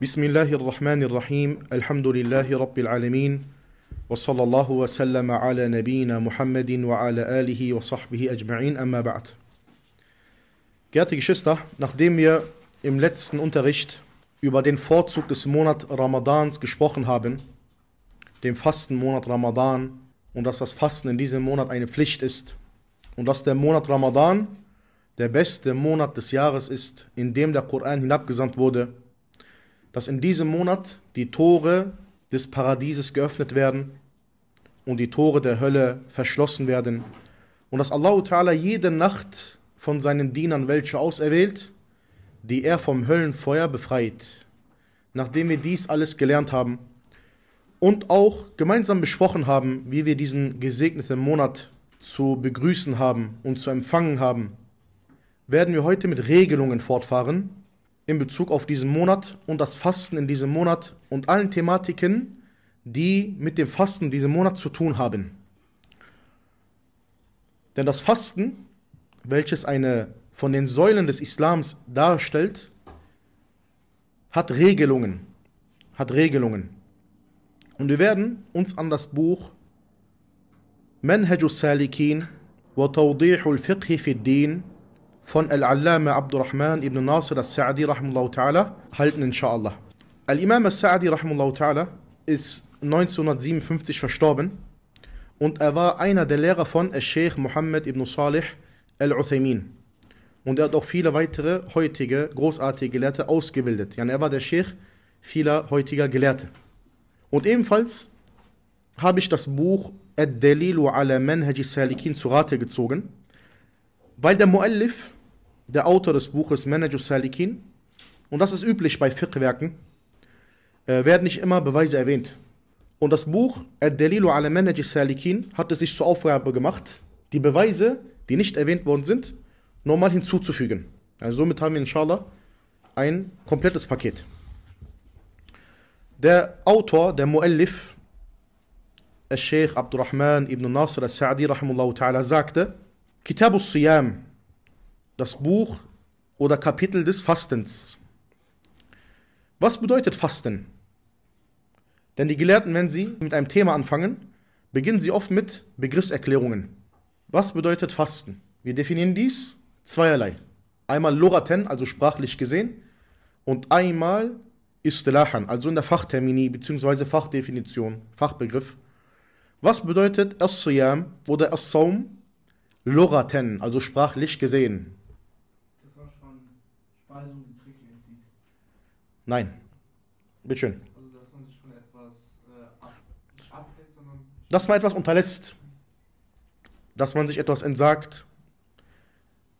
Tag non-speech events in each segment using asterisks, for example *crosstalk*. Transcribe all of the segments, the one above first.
بسم الله الرحمن الرحيم الحمد لله رب العالمين وصلى الله وسلم على نبينا محمد وعلى آله وصحبه أجمعين أما بعد Geehrte Geschwister, nachdem wir im letzten Unterricht über den Vorzug des Monats Ramadans gesprochen haben, dem Fastenmonat Ramadan, und dass das Fasten in diesem Monat eine Pflicht ist, und dass der Monat Ramadan der beste Monat des Jahres ist, in dem der Koran hinabgesandt wurde, dass in diesem Monat die Tore des Paradieses geöffnet werden und die Tore der Hölle verschlossen werden und dass Allah Ta'ala jede Nacht von seinen Dienern welche auserwählt, die er vom Höllenfeuer befreit. Nachdem wir dies alles gelernt haben und auch gemeinsam besprochen haben, wie wir diesen gesegneten Monat zu begrüßen haben und zu empfangen haben, werden wir heute mit Regelungen fortfahren, in Bezug auf diesen Monat und das Fasten in diesem Monat und allen Thematiken, die mit dem Fasten diesem Monat zu tun haben. Denn das Fasten, welches eine von den Säulen des Islams darstellt, hat Regelungen, hat Regelungen. Und wir werden uns an das Buch Manhaj al-Salikin wa Tawdih al-Fiqh fi von Al-Allama Abdurrahman ibn Nasir al-Sa'di ta'ala halten inshallah. Al-Imam al-Sa'di ta'ala ist 1957 verstorben und er war einer der Lehrer von al Sheikh Mohammed ibn Salih al-Uthaymin. Und er hat auch viele weitere heutige großartige Gelehrte ausgebildet. Yani er war der Sheikh vieler heutiger Gelehrte. Und ebenfalls habe ich das Buch Ad-Dalilu ala Manhaji Salikin zu Rate gezogen, weil der Muallif der Autor des Buches Manajus Salikin, und das ist üblich bei Fiqh-Werken, äh, werden nicht immer Beweise erwähnt. Und das Buch Ad-Dalilu ala Manaj Salikin hat es sich zur Aufgabe gemacht, die Beweise, die nicht erwähnt worden sind, nochmal hinzuzufügen. Also somit haben wir inshallah ein komplettes Paket. Der Autor, der Muallif, Sheikh Abdurrahman ibn Nasr al-Sa'di, rahimullah ta'ala, sagte, Kitab al-Siyam, das Buch oder Kapitel des Fastens. Was bedeutet Fasten? Denn die Gelehrten, wenn sie mit einem Thema anfangen, beginnen sie oft mit Begriffserklärungen. Was bedeutet Fasten? Wir definieren dies zweierlei. Einmal Loraten, also sprachlich gesehen, und einmal Istilahan, also in der Fachtermini bzw. Fachdefinition, Fachbegriff. Was bedeutet As-Siyam oder As-Saum? Loraten, also sprachlich gesehen. Nein. Bitteschön. Also, dass man sich von etwas äh, ab, abhält, sondern. Dass man etwas unterlässt. Dass man sich etwas entsagt.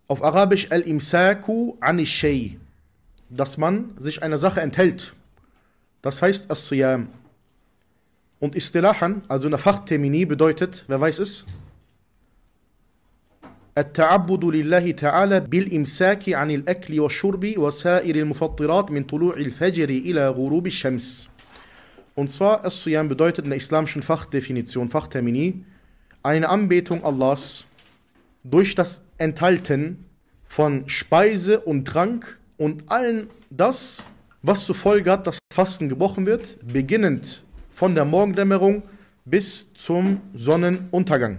Auf Arabisch al-imsaku anishei. Dass man sich einer Sache enthält. Das heißt as -Siyam. Und Istilahan, also in der Fachtermini, bedeutet, wer weiß es? التعبد لله تعالى بالإمساك عن الأكل والشرب وسائر المفطرات من طلوع الفجر إلى غروب الشمس. Und zwar, As-Siyam bedeutet in der islamischen Fachdefinition, Fachtermini, eine Anbetung Allahs durch das Enthalten von Speise und Trank und allen das, was zur Folge hat, dass Fasten gebrochen wird, beginnend von der Morgendämmerung bis zum Sonnenuntergang.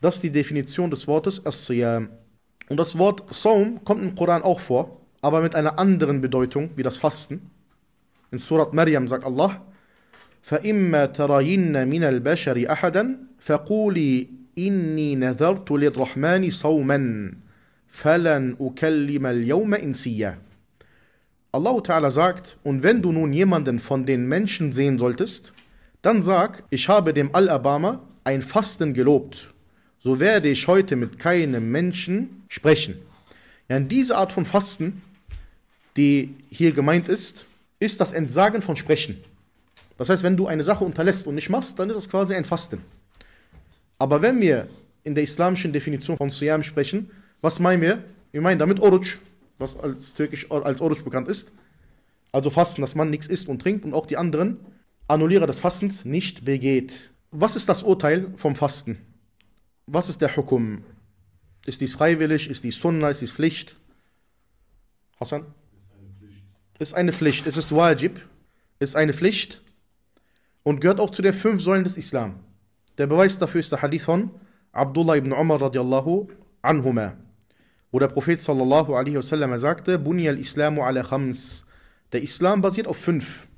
Das ist die Definition des Wortes As-Siyam. Und das Wort Saum kommt im Koran auch vor, aber mit einer anderen Bedeutung wie das Fasten. In Surat Maryam sagt Allah: فإما ترين من البشر أحدا فقولي إني نذرت للرحمن صوما فلن أكلم اليوم إنسيا Allah Ta'ala sagt, und wenn du nun jemanden von den Menschen sehen solltest, dann sag, ich habe dem Al-Abama ein Fasten gelobt so werde ich heute mit keinem Menschen sprechen. Ja, diese Art von Fasten, die hier gemeint ist, ist das Entsagen von Sprechen. Das heißt, wenn du eine Sache unterlässt und nicht machst, dann ist das quasi ein Fasten. Aber wenn wir in der islamischen Definition von Siyam sprechen, was meinen wir? Wir meinen damit Oruç, was als türkisch als Oruç bekannt ist. Also Fasten, dass man nichts isst und trinkt und auch die anderen Annullierer des Fastens nicht begeht. Was ist das Urteil vom Fasten? was ist der Hukum? Ist dies freiwillig? Ist dies Sunnah? Ist dies Pflicht? Hassan? Ist eine Pflicht. Ist eine Pflicht. ist es Wajib. Ist eine Pflicht. Und gehört auch zu den fünf Säulen des Islam. Der Beweis dafür ist der Hadith von Abdullah ibn Umar radiallahu anhuma. Wo der Prophet sallallahu alaihi wasallam sagte, Buni al Islamu ala khams. Der Islam basiert auf fünf.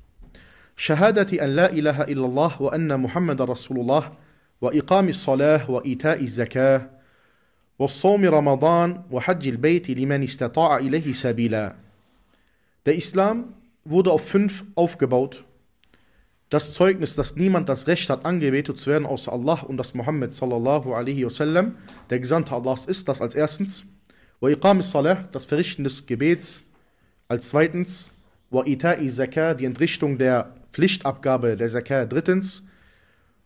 Shahadati an la ilaha illallah wa anna Muhammad Rasulullah وإقام الصلاة وإيتاء الزكاة والصوم رمضان وحج البيت لمن استطاع إليه سبيلا Der Islam wurde auf fünf aufgebaut. Das Zeugnis, dass niemand das Recht hat, angebetet zu werden, außer Allah und dass Muhammad sallallahu alaihi wasallam der Gesandte Allahs ist, das als erstens. Wa iqam salah, das Verrichten des Gebets, als zweitens. Wa ita'i zakah, die Entrichtung der Pflichtabgabe der Zakah, drittens.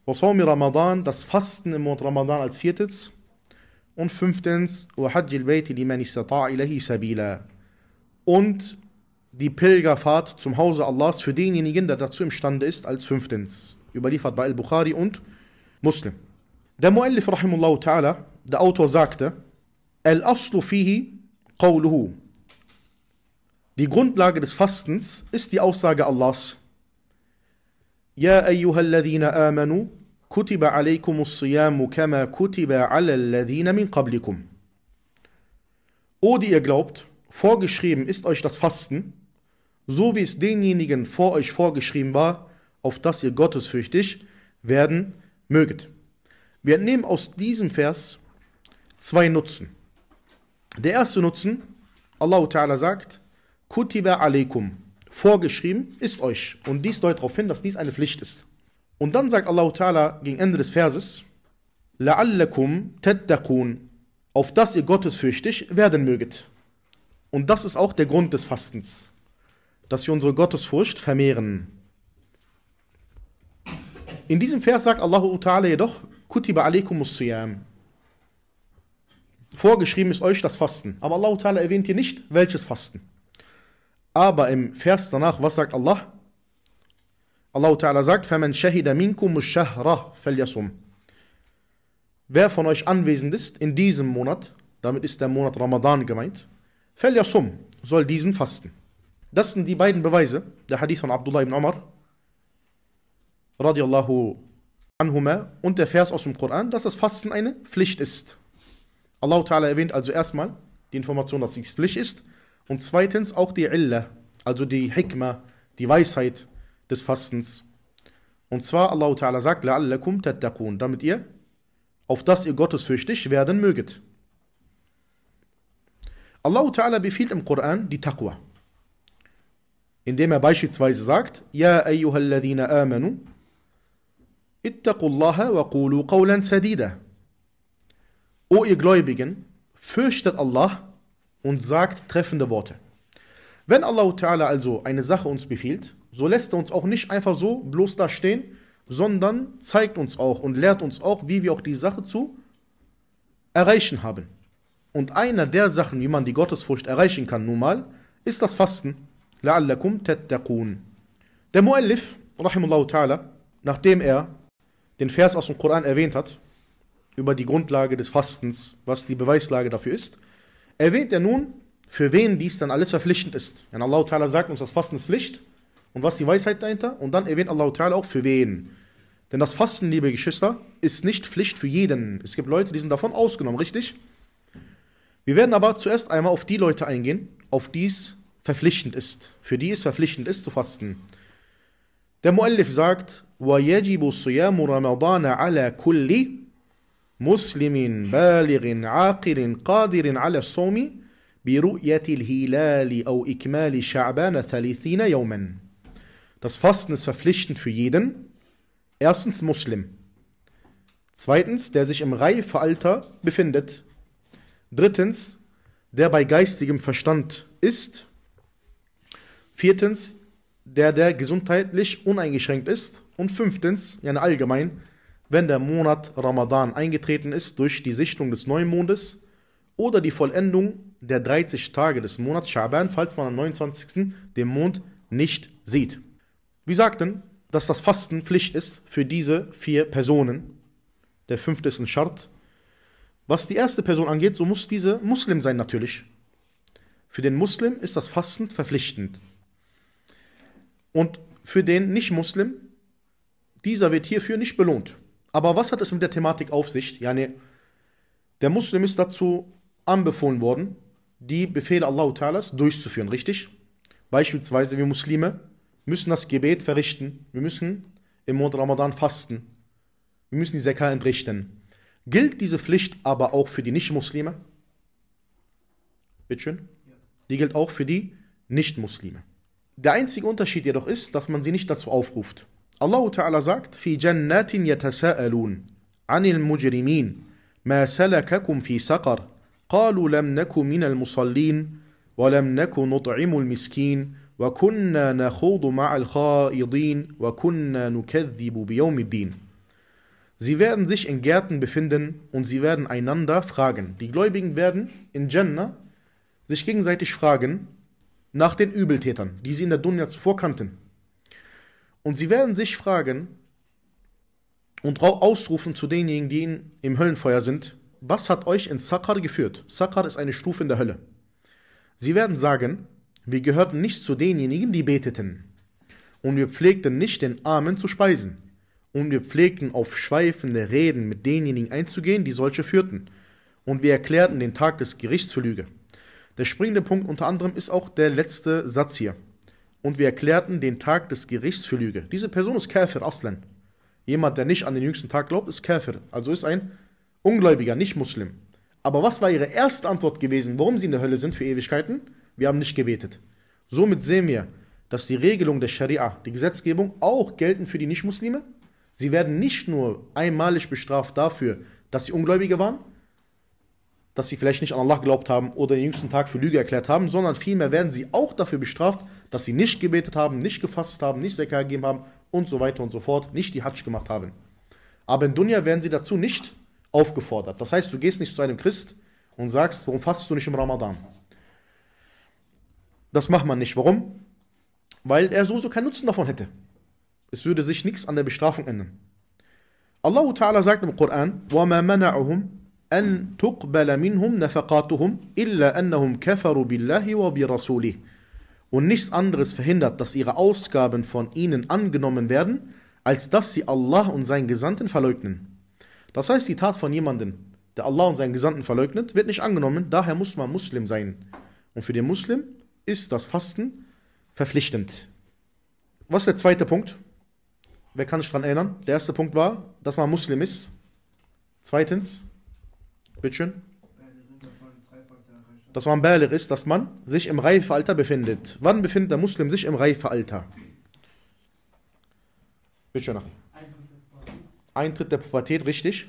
Wasawmi Ramadan, das Fasten im Monat Ramadan als viertes. Und fünftens, Wahajjil Bayti liman sabila. Und die Pilgerfahrt zum Hause Allahs für denjenigen, der dazu imstande ist, als fünftens. Überliefert bei Al-Bukhari und Muslim. Der Mu'allif rahimullah ta'ala, der Autor sagte, Al-Aslu fihi qawluhu. Die Grundlage des Fastens ist die Aussage Allahs. Ja, أيها الذين آمنوا كتب عليكم الصيام كما كتب على الذين من قبلكم O, die ihr glaubt, vorgeschrieben ist euch das Fasten, so wie es denjenigen vor euch vorgeschrieben war, auf das ihr gottesfürchtig werden möget. Wir entnehmen aus diesem Vers zwei Nutzen. Der erste Nutzen, Allah Ta'ala sagt, Kutiba alaikum, vorgeschrieben ist euch. Und dies deutet darauf hin, dass dies eine Pflicht ist. Und dann sagt Allah Ta'ala gegen Ende des Verses, لَعَلَّكُمْ تَتَّقُونَ Auf dass ihr gottesfürchtig werden möget. Und das ist auch der Grund des Fastens, dass wir unsere Gottesfurcht vermehren. In diesem Vers sagt Allah Ta'ala jedoch, Kutiba alaykumus siyam. Vorgeschrieben ist euch das Fasten. Aber Allah Ta'ala erwähnt hier nicht, welches Fasten. Aber im Vers danach, was sagt Allah? Allah Ta'ala sagt, فَمَنْ شَهِدَ مِنْكُمُ الشَّهْرَ فَلْيَصُمْ Wer von euch anwesend ist in diesem Monat, damit ist der Monat Ramadan gemeint, فَلْيَصُمْ soll diesen fasten. Das sind die beiden Beweise, der Hadith von Abdullah ibn Umar, radiallahu anhuma, und der Vers aus dem Koran, dass das Fasten eine Pflicht ist. Allah Ta'ala erwähnt also erstmal die Information, dass es Pflicht ist, und zweitens auch die Illa, also die Hikmah, die Weisheit, des Fastens. Und zwar, Allah Ta'ala sagt, لَعَلَّكُمْ تَتَّقُونَ, damit ihr, auf das ihr gottesfürchtig werden möget. Allah Ta'ala befiehlt im Koran die Taqwa, indem er beispielsweise sagt, يَا أَيُّهَا الَّذِينَ آمَنُوا اتَّقُوا اللَّهَ وَقُولُوا قَوْلًا O ihr Gläubigen, fürchtet Allah und sagt treffende Worte. Wenn Allah Ta'ala also eine Sache uns befiehlt, so lässt er uns auch nicht einfach so bloß da stehen, sondern zeigt uns auch und lehrt uns auch, wie wir auch die Sache zu erreichen haben. Und einer der Sachen, wie man die Gottesfurcht erreichen kann, nun mal, ist das Fasten. لَعَلَّكُمْ تَتَّقُونَ Der Muallif, rahimullah ta'ala, nachdem er den Vers aus dem Koran erwähnt hat, über die Grundlage des Fastens, was die Beweislage dafür ist, erwähnt er nun, für wen dies dann alles verpflichtend ist. Denn Allah Ta'ala sagt uns, das Fasten ist Pflicht, und was ist die Weisheit dahinter? Und dann erwähnt Allah Ta'ala auch für wen. Denn das Fasten, liebe Geschwister, ist nicht Pflicht für jeden. Es gibt Leute, die sind davon ausgenommen, richtig? Wir werden aber zuerst einmal auf die Leute eingehen, auf die es verpflichtend ist. Für die es verpflichtend ist zu fasten. Der Muallif sagt, وَيَجِبُ صِيَامُ رَمَضَانَ عَلَى كُلِّ مسلم بالغ عاقل قادر على الصوم برؤية الهلال أو إكمال شعبان ثلاثين يوماً das Fasten ist verpflichtend für jeden. Erstens Muslim. Zweitens, der sich im Reifealter befindet. Drittens, der bei geistigem Verstand ist. Viertens, der, der gesundheitlich uneingeschränkt ist. Und fünftens, ja allgemein, wenn der Monat Ramadan eingetreten ist durch die Sichtung des Neumondes oder die Vollendung der 30 Tage des Monats Schaban, falls man am 29. den Mond nicht sieht. Wir sagten, dass das Fasten Pflicht ist für diese vier Personen. Der fünfte ist ein Schart. Was die erste Person angeht, so muss diese Muslim sein natürlich. Für den Muslim ist das Fasten verpflichtend. Und für den Nicht-Muslim, dieser wird hierfür nicht belohnt. Aber was hat es mit der Thematik auf sich? Ja, yani, der Muslim ist dazu anbefohlen worden, die Befehle Allahu Ta'alas durchzuführen, richtig? Beispielsweise wir Muslime müssen das Gebet verrichten. Wir müssen im Monat Ramadan fasten. Wir müssen die Sekka entrichten. Gilt diese Pflicht aber auch für die Nicht-Muslime? Bitteschön? Die gilt auch für die Nicht-Muslime. Der einzige Unterschied jedoch ist, dass man sie nicht dazu aufruft. Allah Ta'ala sagt, Fi jannatin yatasa'alun, anil mujrimin, ma salakakum fi saqar, qalu lam naku minal musallin, wa lam naku nut'imul miskin, Sie werden sich in Gärten befinden und sie werden einander fragen. Die Gläubigen werden in Jannah sich gegenseitig fragen nach den Übeltätern, die sie in der Dunja zuvor kannten. Und sie werden sich fragen und ausrufen zu denjenigen, die im Höllenfeuer sind, was hat euch in Sakkar geführt? Sakkar ist eine Stufe in der Hölle. Sie werden sagen, wir gehörten nicht zu denjenigen, die beteten. Und wir pflegten nicht den Armen zu speisen. Und wir pflegten auf schweifende Reden mit denjenigen einzugehen, die solche führten. Und wir erklärten den Tag des Gerichts für Lüge. Der springende Punkt unter anderem ist auch der letzte Satz hier. Und wir erklärten den Tag des Gerichts für Lüge. Diese Person ist Käfer, Aslan. Jemand, der nicht an den jüngsten Tag glaubt, ist Käfer. Also ist ein Ungläubiger, nicht Muslim. Aber was war ihre erste Antwort gewesen, warum sie in der Hölle sind für Ewigkeiten? wir haben nicht gebetet. Somit sehen wir, dass die Regelung der Scharia, die Gesetzgebung, auch gelten für die Nichtmuslime. Sie werden nicht nur einmalig bestraft dafür, dass sie Ungläubige waren, dass sie vielleicht nicht an Allah geglaubt haben oder den jüngsten Tag für Lüge erklärt haben, sondern vielmehr werden sie auch dafür bestraft, dass sie nicht gebetet haben, nicht gefasst haben, nicht Sekar gegeben haben und so weiter und so fort, nicht die Hatsch gemacht haben. Aber in Dunya werden sie dazu nicht aufgefordert. Das heißt, du gehst nicht zu einem Christ und sagst, warum fastest du nicht im Ramadan? Das macht man nicht. Warum? Weil er sowieso keinen Nutzen davon hätte. Es würde sich nichts an der Bestrafung ändern. Allah Ta'ala sagt im Koran, وَمَا مَنَعُهُمْ أَن تُقْبَلَ مِنْهُمْ نَفَقَاتُهُمْ إِلَّا أَنَّهُمْ كَفَرُوا بِاللَّهِ وَبِرَسُولِهِ Und nichts anderes verhindert, dass ihre Ausgaben von ihnen angenommen werden, als dass sie Allah und seinen Gesandten verleugnen. Das heißt, die Tat von jemandem, der Allah und seinen Gesandten verleugnet, wird nicht angenommen, daher muss man Muslim sein. Und für den Muslim ist das Fasten verpflichtend. Was ist der zweite Punkt? Wer kann sich daran erinnern? Der erste Punkt war, dass man Muslim ist. Zweitens, bitteschön, dass man Balir ist, dass man sich im Reifealter befindet. Wann befindet der Muslim sich im Reifealter? Bitteschön, Nachricht. Eintritt der Pubertät, richtig.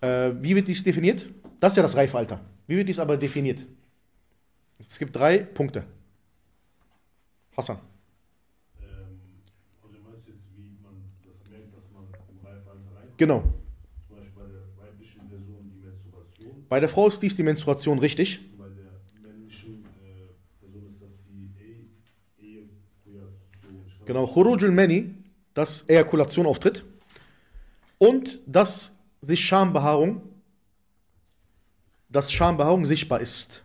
Äh, wie wird dies definiert? Das ist ja das Reifealter. Wie wird dies aber definiert? Es gibt drei Punkte. Hassan. Ähm, also du jetzt, wie man das merkt, dass man im Reifen reinkommt? Genau. Zum Beispiel bei der weiblichen Person die Menstruation. Bei der Frau ist dies die Menstruation, richtig? Bei der männlichen äh, Person ist das die e Ejakulation. Genau, Chorujul Meni, dass Ejakulation auftritt. Und dass sich Schambehaarung, dass Schambehaarung sichtbar ist.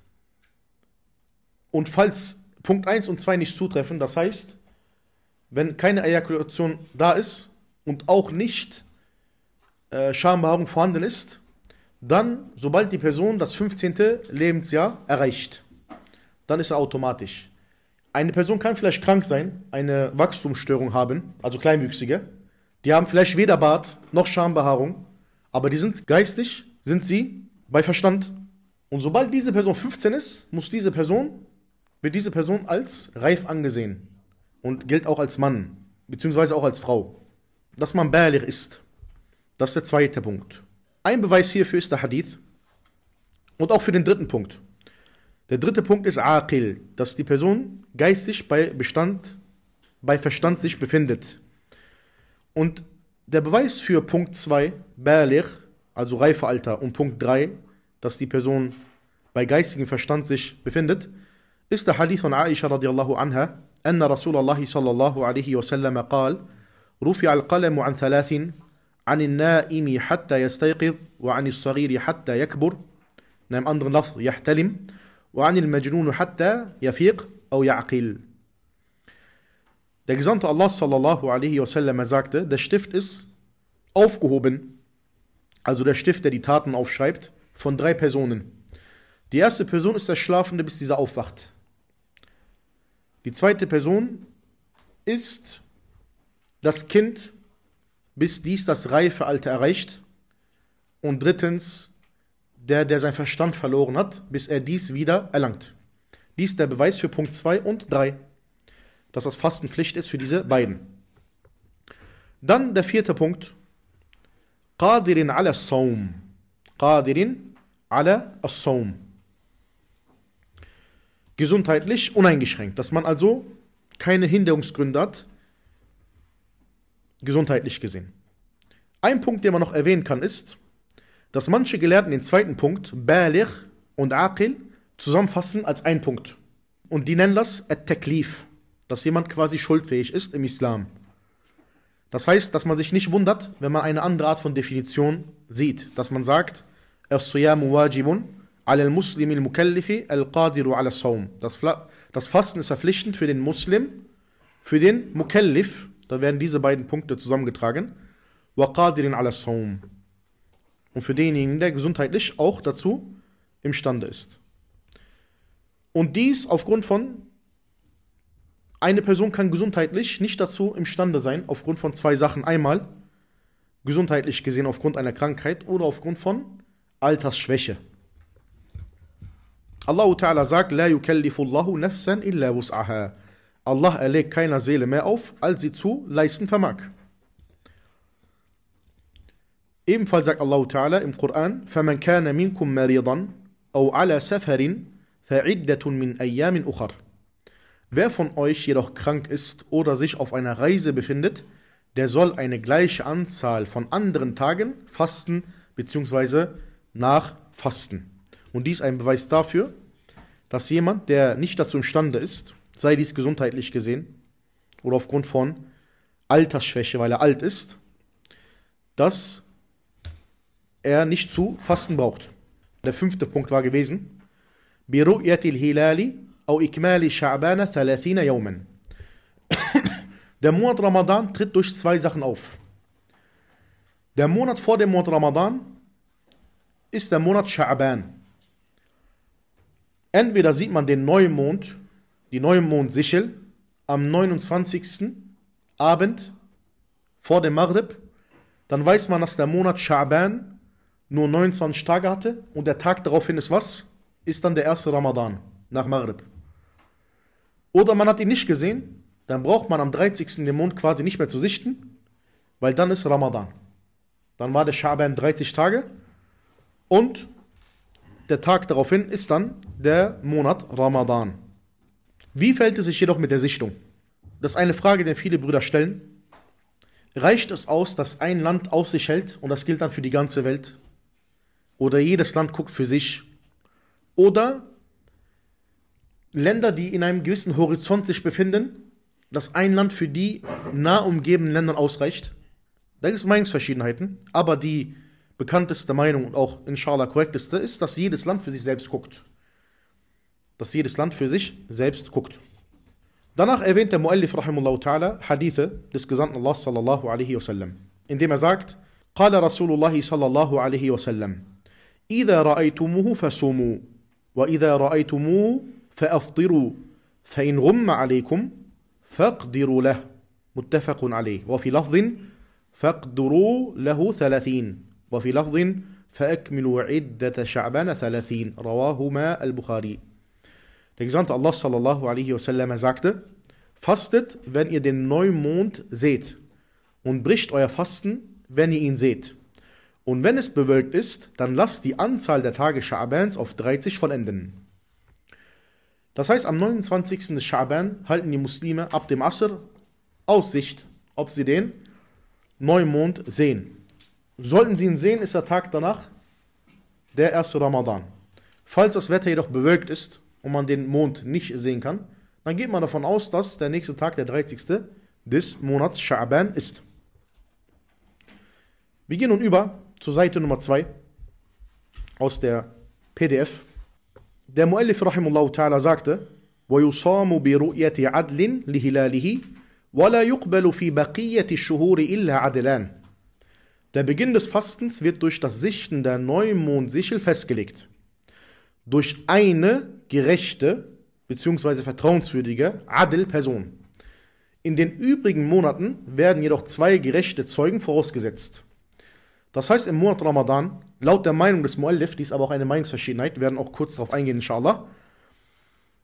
Und falls Punkt 1 und 2 nicht zutreffen, das heißt, wenn keine Ejakulation da ist und auch nicht äh, Schambehaarung vorhanden ist, dann, sobald die Person das 15. Lebensjahr erreicht, dann ist er automatisch. Eine Person kann vielleicht krank sein, eine Wachstumsstörung haben, also Kleinwüchsige. Die haben vielleicht weder Bart noch Schambehaarung, aber die sind geistig, sind sie bei Verstand. Und sobald diese Person 15 ist, muss diese Person wird diese Person als reif angesehen und gilt auch als Mann, beziehungsweise auch als Frau. Dass man Balir ist. Das ist der zweite Punkt. Ein Beweis hierfür ist der Hadith und auch für den dritten Punkt. Der dritte Punkt ist Aqil, dass die Person geistig bei Bestand, bei Verstand sich befindet. Und der Beweis für Punkt 2, Balir, also Reifealter, und Punkt 3, dass die Person bei geistigem Verstand sich befindet, است حديث عائشة رضي الله عنها أن رسول الله صلى الله عليه وسلم قال رفع القلم عن ثلاث عن النائم حتى يستيقظ وعن الصغير حتى يكبر نعم أندر لفظ يحتلم وعن المجنون حتى يفيق أو يعقل Der Gesandte Allah sallallahu alaihi wasallam sagte, der Stift ist aufgehoben, also der Stift, der die Taten aufschreibt, von drei Personen. Die erste Person ist der Schlafende, bis dieser aufwacht. Die zweite Person ist das Kind, bis dies das reife Alter erreicht. Und drittens der, der seinen Verstand verloren hat, bis er dies wieder erlangt. Dies ist der Beweis für Punkt 2 und 3, dass das Fastenpflicht ist für diese beiden. Dann der vierte Punkt. Qadirin ala Saum. Qadirin ala Saum gesundheitlich uneingeschränkt, dass man also keine Hinderungsgründe hat, gesundheitlich gesehen. Ein Punkt, den man noch erwähnen kann, ist, dass manche Gelehrten den zweiten Punkt, Baligh und Aqil, zusammenfassen als ein Punkt. Und die nennen das At-Taklif, dass jemand quasi schuldfähig ist im Islam. Das heißt, dass man sich nicht wundert, wenn man eine andere Art von Definition sieht, dass man sagt, As-Siyam wajibun al muslim al mukallifi al qadiru ala saum. Das, Fasten ist verpflichtend für den Muslim, für den Mukallif, da werden diese beiden Punkte zusammengetragen, wa qadirin ala saum. Und für denjenigen, der gesundheitlich auch dazu imstande ist. Und dies aufgrund von eine Person kann gesundheitlich nicht dazu imstande sein, aufgrund von zwei Sachen. Einmal gesundheitlich gesehen aufgrund einer Krankheit oder aufgrund von Altersschwäche. Allah Ta'ala sagt, يكلف الله نفسا إلا wus'aha. Allah erlegt keiner Seele mehr auf, als sie zu leisten vermag. Ebenfalls sagt Allah Ta'ala im Koran, فَمَنْ كَانَ مِنْكُمْ مَرِيضًا أَوْ عَلَى سَفَرٍ فَعِدَّةٌ مِنْ أَيَّامٍ أُخَرٍ Wer von euch jedoch krank ist oder sich auf einer Reise befindet, der soll eine gleiche Anzahl von anderen Tagen fasten bzw. nachfasten. Und dies ein Beweis dafür, dass jemand, der nicht dazu imstande ist, sei dies gesundheitlich gesehen oder aufgrund von Altersschwäche, weil er alt ist, dass er nicht zu fasten braucht. Der fünfte Punkt war gewesen, *coughs* Der Monat Ramadan tritt durch zwei Sachen auf. Der Monat vor dem Monat Ramadan ist der Monat Sha'ban. Entweder sieht man den Neumond, die Neumond-Sichel, am 29. Abend vor dem Maghrib, dann weiß man, dass der Monat Schaban nur 29 Tage hatte und der Tag daraufhin ist was? Ist dann der erste Ramadan nach Maghrib. Oder man hat ihn nicht gesehen, dann braucht man am 30. den Mond quasi nicht mehr zu sichten, weil dann ist Ramadan. Dann war der Schaban 30 Tage und der Tag daraufhin ist dann der Monat Ramadan. Wie fällt es sich jedoch mit der Sichtung? Das ist eine Frage, die viele Brüder stellen. Reicht es aus, dass ein Land auf sich hält und das gilt dann für die ganze Welt? Oder jedes Land guckt für sich? Oder Länder, die in einem gewissen Horizont sich befinden, dass ein Land für die nah umgebenden Länder ausreicht? Da gibt es Meinungsverschiedenheiten, aber die bekannteste Meinung und auch inshallah korrekteste ist, dass jedes Land für sich selbst guckt. تصير jedes Land für sich selbst guckt. Danach erwähnt der Muallif rahimullah ta'ala Hadithe des Gesandten Allah sallallahu alaihi wasallam, indem er sagt, قال رسول الله صلى الله عليه وسلم إذا رأيتموه فصوموا وإذا رأيتموه فأفطروا فإن غم عليكم فاقدروا له متفق عليه وفي لفظ فاقدروا له ثلاثين وفي لفظ فأكملوا عدة شعبان ثلاثين رواهما البخاري Der Gesandte Allah sallallahu alaihi wasallam sagte, fastet, wenn ihr den Neumond seht und bricht euer Fasten, wenn ihr ihn seht. Und wenn es bewölkt ist, dann lasst die Anzahl der Tage Scha'bans auf 30 vollenden. Das heißt, am 29. des Scha'ban halten die Muslime ab dem Asr Aussicht, ob sie den Neumond sehen. Sollten sie ihn sehen, ist der Tag danach der erste Ramadan. Falls das Wetter jedoch bewölkt ist und man den Mond nicht sehen kann, dann geht man davon aus, dass der nächste Tag, der 30. des Monats Sha'ban ist. Wir gehen nun über zur Seite Nummer 2 aus der PDF. Der Mu'allif rahimullahu ta'ala sagte, وَيُصَامُ بِرُؤْيَةِ عَدْلٍ لِهِلَالِهِ وَلَا يُقْبَلُ فِي بَقِيَّةِ الشُّهُورِ إِلَّا عَدْلًا Der Beginn des Fastens wird durch das Sichten der Neumondsichel festgelegt durch eine gerechte bzw. vertrauenswürdige Adel-Person. In den übrigen Monaten werden jedoch zwei gerechte Zeugen vorausgesetzt. Das heißt, im Monat Ramadan, laut der Meinung des Muallif, dies aber auch eine Meinungsverschiedenheit, werden auch kurz darauf eingehen, inshallah.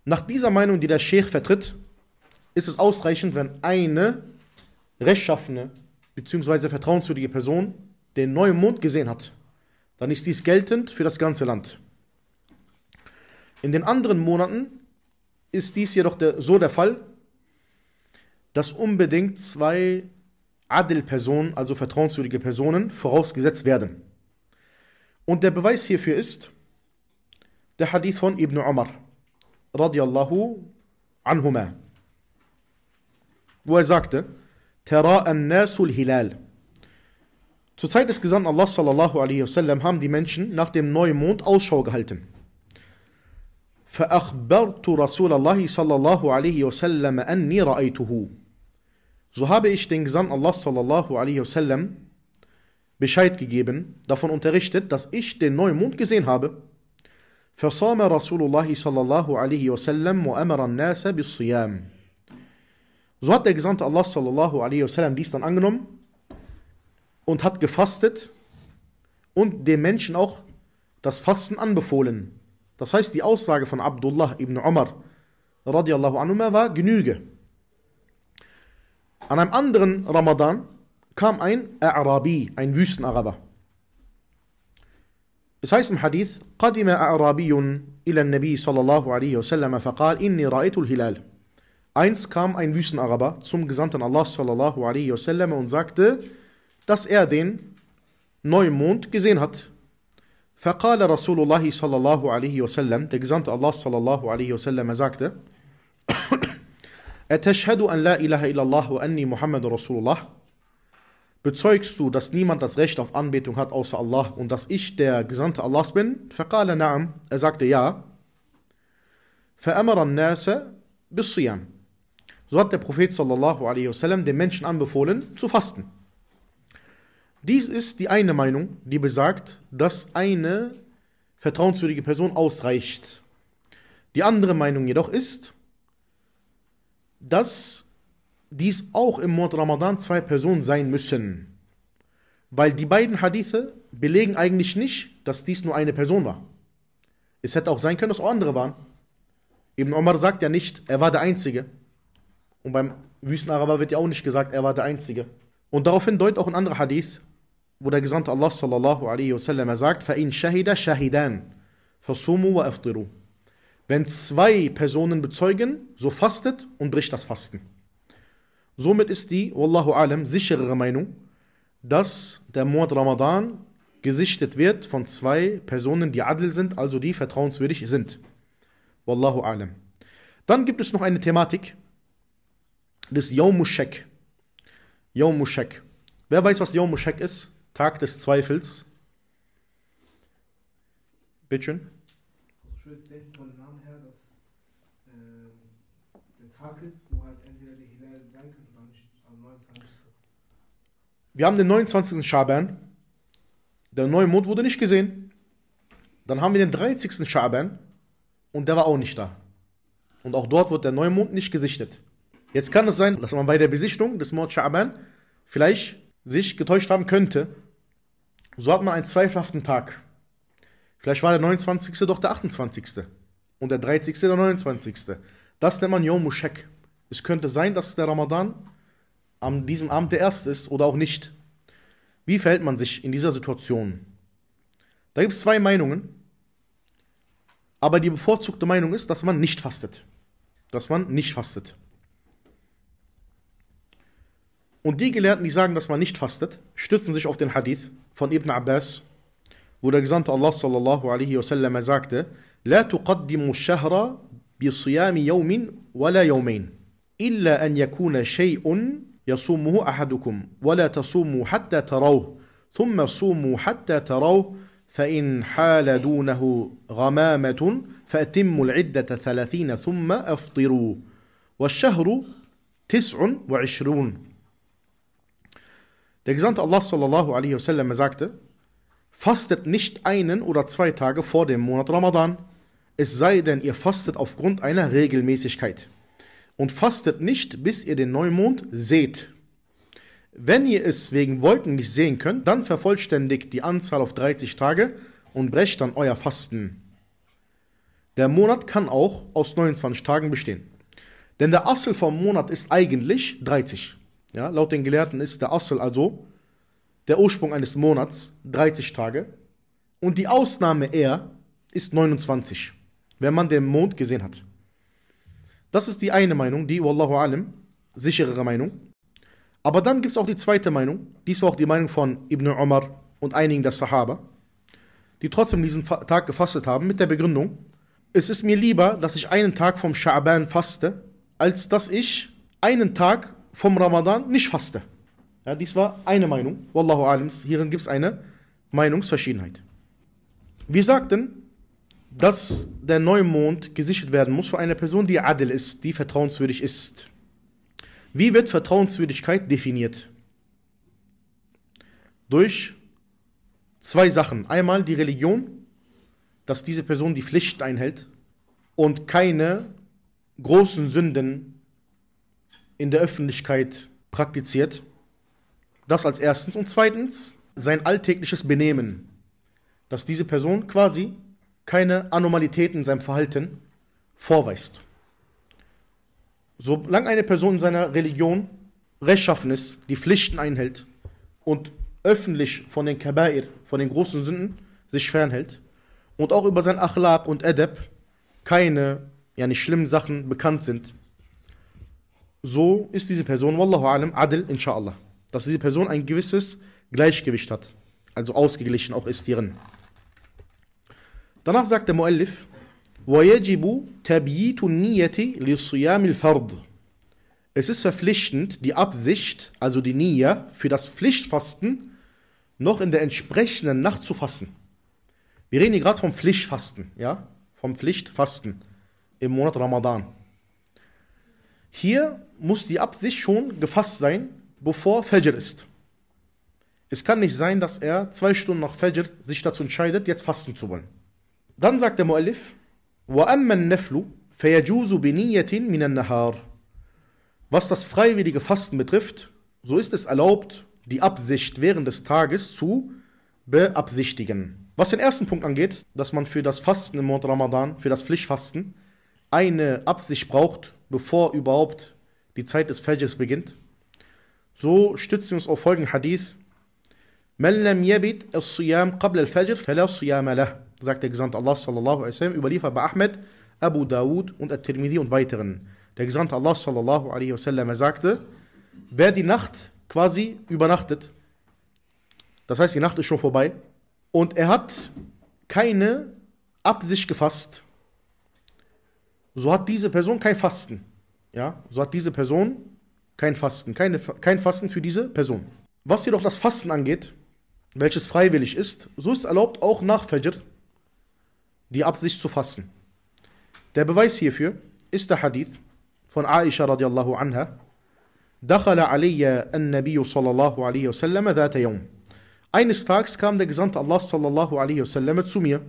Nach dieser Meinung, die der Sheikh vertritt, ist es ausreichend, wenn eine rechtschaffene bzw. vertrauenswürdige Person den neuen Mond gesehen hat. Dann ist dies geltend für das ganze Land. In den anderen Monaten ist dies jedoch der, so der Fall, dass unbedingt zwei Adel-Personen, also vertrauenswürdige Personen, vorausgesetzt werden. Und der Beweis hierfür ist der Hadith von Ibn Umar, radiallahu anhuma, wo er sagte, Tara nasul hilal. Zur Zeit des Gesandten Allah sallallahu alaihi wasallam haben die Menschen nach dem Neumond Ausschau gehalten. فَأَخْبَرْتُ رَسُولَ اللَّهِ صَلَّى اللَّهُ عَلَيْهِ وَسَلَّمَ أَنِّي رَأَيْتُهُ So habe ich den Gesandten Allah sallallahu alaihi wasallam Bescheid gegeben, davon unterrichtet, dass ich den neuen Mond gesehen habe. فَصَامَ رَسُولُ اللَّهِ صَلَّى اللَّهُ عَلَيْهِ وَسَلَّمَ وَأَمَرَ النَّاسَ بِالصِّيَامِ So hat der Gesandte Allah sallallahu alaihi wasallam dies dann angenommen und hat gefastet und den Menschen auch das Fasten anbefohlen. Das heißt, die Aussage von Abdullah ibn Umar radiallahu anhuma war Genüge. An einem anderen Ramadan kam ein Arabi, ein Wüstenaraber. Es heißt im Hadith, قدم أعرابي إلى النبي صلى الله عليه وسلم فقال إني رأيت الهلال. Eins kam ein Wüstenaraber zum Gesandten Allah sallallahu alaihi wasallam und sagte, dass er den Neumond gesehen hat. فقال Rasulullah sallallahu alaihi wasallam, der Gesandte Allah sallallahu alaihi wasallam, sagte, Atashhadu an la ilaha illallah wa anni Muhammad Rasulullah? Bezeugst du, dass niemand das Recht auf Anbetung hat außer Allah und dass ich der Gesandte Allahs bin? Faqala na'am. Er sagte ja. Fa'amara an-nasa bis So hat der Prophet sallallahu alaihi wasallam den Menschen anbefohlen zu fasten. Dies ist die eine Meinung, die besagt, dass eine vertrauenswürdige Person ausreicht. Die andere Meinung jedoch ist, dass dies auch im Mord Ramadan zwei Personen sein müssen. Weil die beiden Hadithe belegen eigentlich nicht, dass dies nur eine Person war. Es hätte auch sein können, dass auch andere waren. Ibn Omar sagt ja nicht, er war der Einzige. Und beim Wüstenaraber wird ja auch nicht gesagt, er war der Einzige. Und daraufhin deutet auch ein anderer Hadith, wo der Gesandte Allah sallallahu alaihi wasallam sagt, فَإِنْ شَهِدَ شَهِدَانْ فَصُومُوا وَأَفْطِرُوا Wenn zwei Personen bezeugen, so fastet und bricht das Fasten. Somit ist die, wallahu alam, sicherere Meinung, dass der Mord Ramadan gesichtet wird von zwei Personen, die Adel sind, also die vertrauenswürdig sind. Wallahu alam. Dann gibt es noch eine Thematik des Yaumushek. Yaumushek. Wer weiß, was Yaumushek ist? Tag des Zweifels. Bitteschön. Schönes Denken von Namen her, dass äh, der Tag ist, wo halt entweder der Hilal sein könnte oder nicht, am 29. Wir haben den 29. Schaban. Der neue Mond wurde nicht gesehen. Dann haben wir den 30. Schaban und der war auch nicht da. Und auch dort wird der neue Mond nicht gesichtet. Jetzt kann es sein, dass man bei der Besichtung des Mord Schaban vielleicht sich getäuscht haben könnte so hat man einen zweifelhaften Tag. Vielleicht war der 29. doch der 28. Und der 30. der 29. Das nennt man Yom Mushek. Es könnte sein, dass der Ramadan an diesem Abend der erste ist oder auch nicht. Wie verhält man sich in dieser Situation? Da gibt es zwei Meinungen. Aber die bevorzugte Meinung ist, dass man nicht fastet. Dass man nicht fastet. Und die Gelehrten, die sagen, dass man nicht fastet, stützen sich auf den Hadith von Ibn Abbas, wo der Gesandte Allah sallallahu alaihi wasallam sagte, لا تقدم الشهر بصيام يوم ولا يومين إلا أن يكون شيء يصومه أحدكم ولا تصوموا حتى تروه ثم صوموا حتى تروه فإن حال دونه غمامة فأتموا العدة ثلاثين ثم أفطروا والشهر تسع وعشرون Der Gesandte Allah sallallahu alaihi wasallam sagte, fastet nicht einen oder zwei Tage vor dem Monat Ramadan, es sei denn, ihr fastet aufgrund einer Regelmäßigkeit. Und fastet nicht, bis ihr den Neumond seht. Wenn ihr es wegen Wolken nicht sehen könnt, dann vervollständigt die Anzahl auf 30 Tage und brecht dann euer Fasten. Der Monat kann auch aus 29 Tagen bestehen. Denn der Assel vom Monat ist eigentlich 30. Ja, laut den Gelehrten ist der Asl also der Ursprung eines Monats, 30 Tage. Und die Ausnahme er ist 29, wenn man den Mond gesehen hat. Das ist die eine Meinung, die, wallahu alim, sicherere Meinung. Aber dann gibt es auch die zweite Meinung, dies war auch die Meinung von Ibn Umar und einigen der Sahaba, die trotzdem diesen Tag gefastet haben, mit der Begründung, es ist mir lieber, dass ich einen Tag vom Sha'ban faste, als dass ich einen Tag vom Ramadan nicht faste. Ja, dies war eine Meinung. Wallahu alim, hierin gibt es eine Meinungsverschiedenheit. Wir sagten, dass der Neumond gesichert werden muss für eine Person, die adel ist, die vertrauenswürdig ist. Wie wird Vertrauenswürdigkeit definiert? Durch zwei Sachen. Einmal die Religion, dass diese Person die Pflicht einhält und keine großen Sünden in der Öffentlichkeit praktiziert. Das als erstens. Und zweitens sein alltägliches Benehmen. Dass diese Person quasi keine Anormalitäten in seinem Verhalten vorweist. Solange eine Person in seiner Religion rechtschaffen ist, die Pflichten einhält und öffentlich von den Kabair, von den großen Sünden, sich fernhält und auch über sein Achlaq und Adab keine ja, nicht schlimmen Sachen bekannt sind, so ist diese Person, Wallahu alam, Adil, inshallah. Dass diese Person ein gewisses Gleichgewicht hat. Also ausgeglichen auch ist hierin. Danach sagt der Muallif, وَيَجِبُ تَبْيِيتُ النِّيَّةِ لِصِيَامِ الْفَرْضِ Es ist verpflichtend, die Absicht, also die Niyya, für das Pflichtfasten noch in der entsprechenden Nacht zu fassen. Wir reden hier gerade vom Pflichtfasten, ja? Vom Pflichtfasten im Monat Ramadan. Hier muss die Absicht schon gefasst sein, bevor Fajr ist. Es kann nicht sein, dass er zwei Stunden nach Fajr sich dazu entscheidet, jetzt fasten zu wollen. Dann sagt der Mu'allif, Was das freiwillige Fasten betrifft, so ist es erlaubt, die Absicht während des Tages zu beabsichtigen. Was den ersten Punkt angeht, dass man für das Fasten im Monat Ramadan, für das Pflichtfasten, eine Absicht braucht, bevor überhaupt die Zeit des Fajrs beginnt. So stützen wir uns auf folgenden Hadith. Man lam yabit as-siyam qabla al-fajr fala siyama lah, sagt der Gesandte Allah sallallahu alaihi wasallam, überliefert bei Ahmed, Abu Dawud und At-Tirmidhi und weiteren. Der Gesandte Allah sallallahu alaihi wasallam sagte, wer die Nacht quasi übernachtet, das heißt, die Nacht ist schon vorbei und er hat keine Absicht gefasst, so hat diese Person kein Fasten. Ja, so hat diese Person kein Fasten, keine, kein Fasten für diese Person. Was jedoch das Fasten angeht, welches freiwillig ist, so ist erlaubt auch nach Fajr die Absicht zu fasten. Der Beweis hierfür ist der Hadith von Aisha radiallahu anha. دخل علي النبي صلى الله عليه وسلم ذات يوم. Eines Tages kam der Gesandte Allah sallallahu alaihi wasallam zu mir.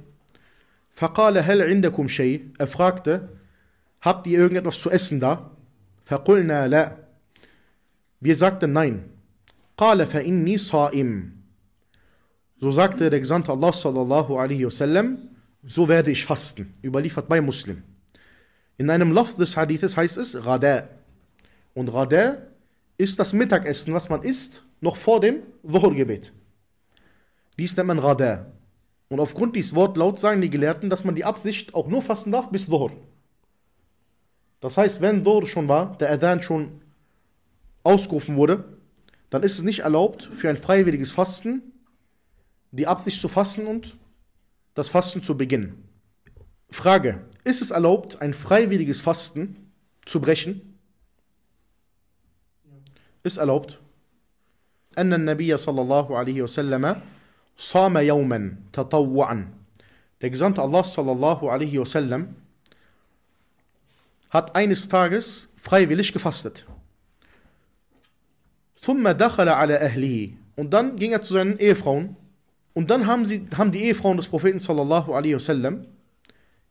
فقال هل عندكم شيء? Er fragte, habt ihr irgendetwas zu essen da? فَقُلْنَا لَا Wir sagten nein. قَالَ فَإِنِّي صَائِمٌ So sagte der Gesandte Allah sallallahu alaihi wasallam, so werde ich fasten. Überliefert bei Muslim. In einem Lafz des Hadithes heißt es Radä. Und Radä ist das Mittagessen, was man isst, noch vor dem dhuhr Dies nennt man Radä. Und aufgrund dieses Wortlauts sagen die Gelehrten, dass man die Absicht auch nur fasten darf bis Dhuhr. Das heißt, wenn Dor schon war, der Adhan schon ausgerufen wurde, dann ist es nicht erlaubt, für ein freiwilliges Fasten die Absicht zu fassen und das Fasten zu beginnen. Frage: Ist es erlaubt, ein freiwilliges Fasten zu brechen? Ist erlaubt. أن النبي صلى الله عليه وسلم صام يوما تطوعا. Der Gesandte Allah sallallahu alaihi wasallam hat eines Tages freiwillig gefastet. Und dann ging er zu seinen Ehefrauen. Und dann haben, sie, haben die Ehefrauen des Propheten sallallahu alaihi wasallam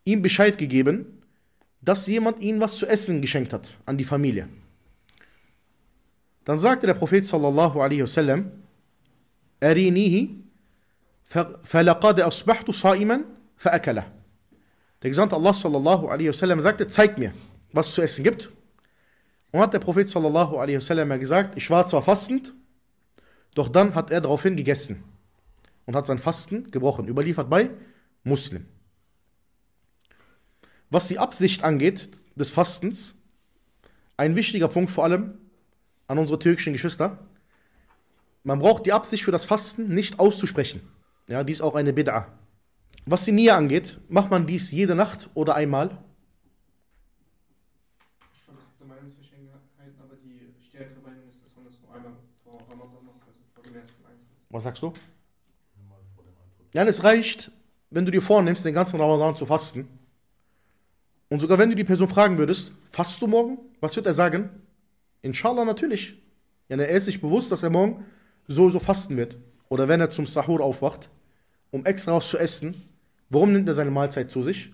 ihm Bescheid gegeben, dass jemand ihnen was zu essen geschenkt hat an die Familie. Dann sagte der Prophet sallallahu alaihi wasallam, Arinihi, فلقد أصبحت صائما فأكله. Der Gesandte Allah sallallahu alaihi wasallam sagte, zeig mir was zu essen gibt. Und hat der Prophet sallallahu alaihi wasallam gesagt, ich war zwar fastend, doch dann hat er daraufhin gegessen und hat sein Fasten gebrochen, überliefert bei Muslim. Was die Absicht angeht des Fastens, ein wichtiger Punkt vor allem an unsere türkischen Geschwister, man braucht die Absicht für das Fasten nicht auszusprechen. Ja, dies ist auch eine Bid'a. Was die Nia angeht, macht man dies jede Nacht oder einmal Was sagst du? Ja, es reicht, wenn du dir vornimmst, den ganzen Ramadan zu fasten. Und sogar wenn du die Person fragen würdest, fast du morgen? Was wird er sagen? Inshallah natürlich. Ja, ne, er ist sich bewusst, dass er morgen sowieso fasten wird. Oder wenn er zum Sahur aufwacht, um extra was zu essen, warum nimmt er seine Mahlzeit zu sich?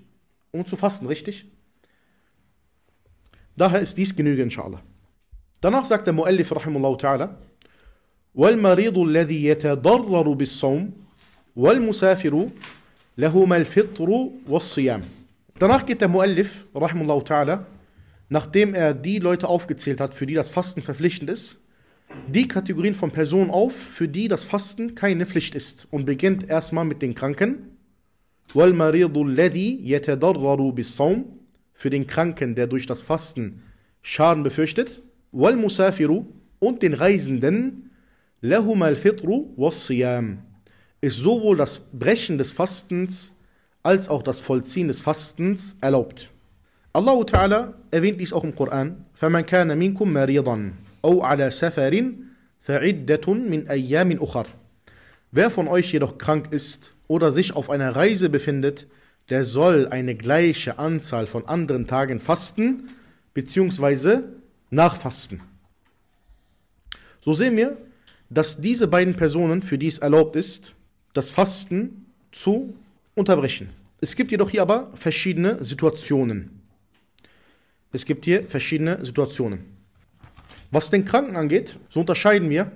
Um zu fasten, richtig? Daher ist dies Genüge, inshallah. Danach sagt der Mu'allif, rahimullah ta'ala, والمريض الذي يتضرر بالصوم والمسافر لهما الفطر والصيام. Danach geht der Muallif, rahimullahu ta'ala, nachdem er die Leute aufgezählt hat, für die das Fasten verpflichtend ist, die Kategorien von Personen auf, für die das Fasten keine Pflicht ist und beginnt erstmal mit den Kranken. وَالْمَرِيضُ الَّذِي يَتَضَرَّرُ بِالصَّوْمِ Für den Kranken, der durch das Fasten Schaden befürchtet. وَالْمُسَافِرُ Und den Reisenden, Lahumal fitru wassiyam ist sowohl das Brechen des Fastens als auch das Vollziehen des Fastens erlaubt. Allah Ta'ala erwähnt dies auch im Koran. فَمَنْ كَانَ مِنْكُمْ مَرِيضًا أَوْ عَلَى سَفَرٍ فَعِدَّةٌ مِنْ أَيَّامٍ أُخَرٍ Wer von euch jedoch krank ist oder sich auf einer Reise befindet, der soll eine gleiche Anzahl von anderen Tagen fasten bzw. nachfasten. So sehen wir, dass diese beiden Personen, für die es erlaubt ist, das Fasten zu unterbrechen. Es gibt jedoch hier aber verschiedene Situationen. Es gibt hier verschiedene Situationen. Was den Kranken angeht, so unterscheiden wir.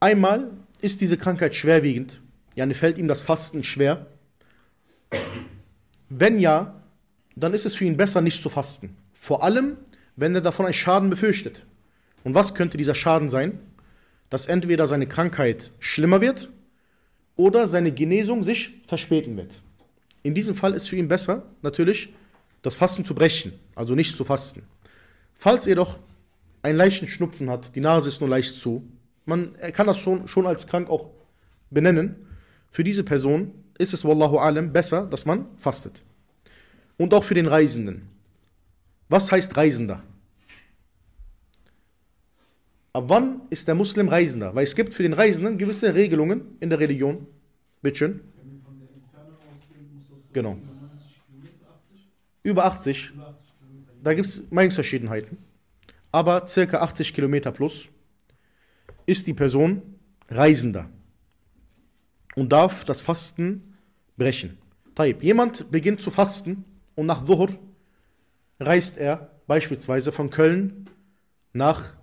Einmal ist diese Krankheit schwerwiegend, yani fällt ihm das Fasten schwer. Wenn ja, dann ist es für ihn besser, nicht zu fasten. Vor allem, wenn er davon einen Schaden befürchtet. Und was könnte dieser Schaden sein? dass entweder seine Krankheit schlimmer wird oder seine Genesung sich verspäten wird. In diesem Fall ist für ihn besser, natürlich, das Fasten zu brechen, also nicht zu fasten. Falls er doch einen leichten Schnupfen hat, die Nase ist nur leicht zu, man er kann das schon, schon als krank auch benennen, für diese Person ist es wallahu alam besser, dass man fastet. Und auch für den Reisenden. Was heißt Reisender? Ab wann ist der Muslim Reisender? Weil es gibt für den Reisenden gewisse Regelungen in der Religion. Bitteschön. Genau. Über 80. Da gibt es Meinungsverschiedenheiten. Aber circa 80 Kilometer plus ist die Person Reisender und darf das Fasten brechen. Taib. Jemand beginnt zu fasten und nach Dhuhr reist er beispielsweise von Köln nach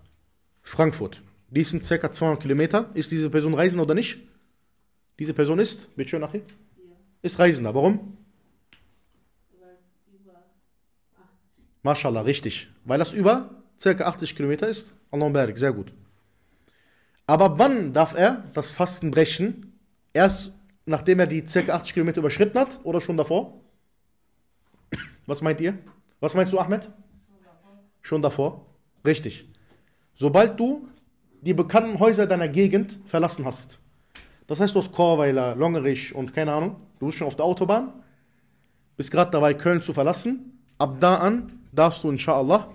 Frankfurt. Die sind ca. 200 Kilometer. Ist diese Person reisender oder nicht? Diese Person ist, bitteschön, Achim, ja. ist reisender. Warum? Mashallah, richtig. Weil das über ca. 80 Kilometer ist. Berg, sehr gut. Aber wann darf er das Fasten brechen? Erst nachdem er die ca. 80 Kilometer überschritten hat oder schon davor? Was meint ihr? Was meinst du, Ahmed? Schon davor. Richtig sobald du die bekannten Häuser deiner Gegend verlassen hast. Das heißt, du hast Chorweiler, Longerich und keine Ahnung, du bist schon auf der Autobahn, bist gerade dabei, Köln zu verlassen. Ab da an darfst du inshallah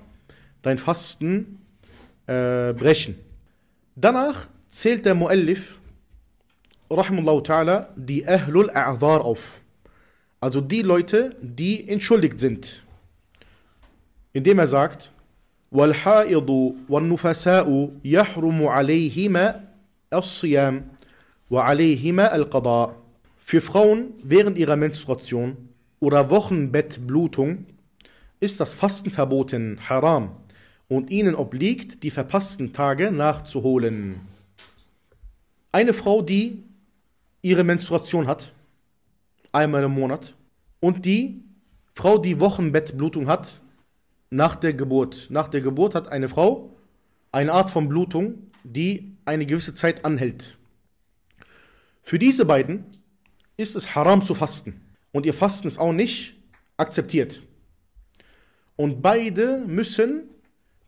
dein Fasten äh, brechen. Danach zählt der Mu'allif, rahimullah ta'ala, die Ahlul A'dhar auf. Also die Leute, die entschuldigt sind. Indem er sagt, والحائض والنفساء يحرم عليهما الصيام وعليهما القضاء Für Frauen während ihrer Menstruation oder Wochenbettblutung ist das Fasten verboten, haram, und ihnen obliegt, die verpassten Tage nachzuholen. Eine Frau, die ihre Menstruation hat, einmal im Monat, und die Frau, die Wochenbettblutung hat, nach der Geburt. Nach der Geburt hat eine Frau eine Art von Blutung, die eine gewisse Zeit anhält. Für diese beiden ist es haram zu fasten. Und ihr Fasten ist auch nicht akzeptiert. Und beide müssen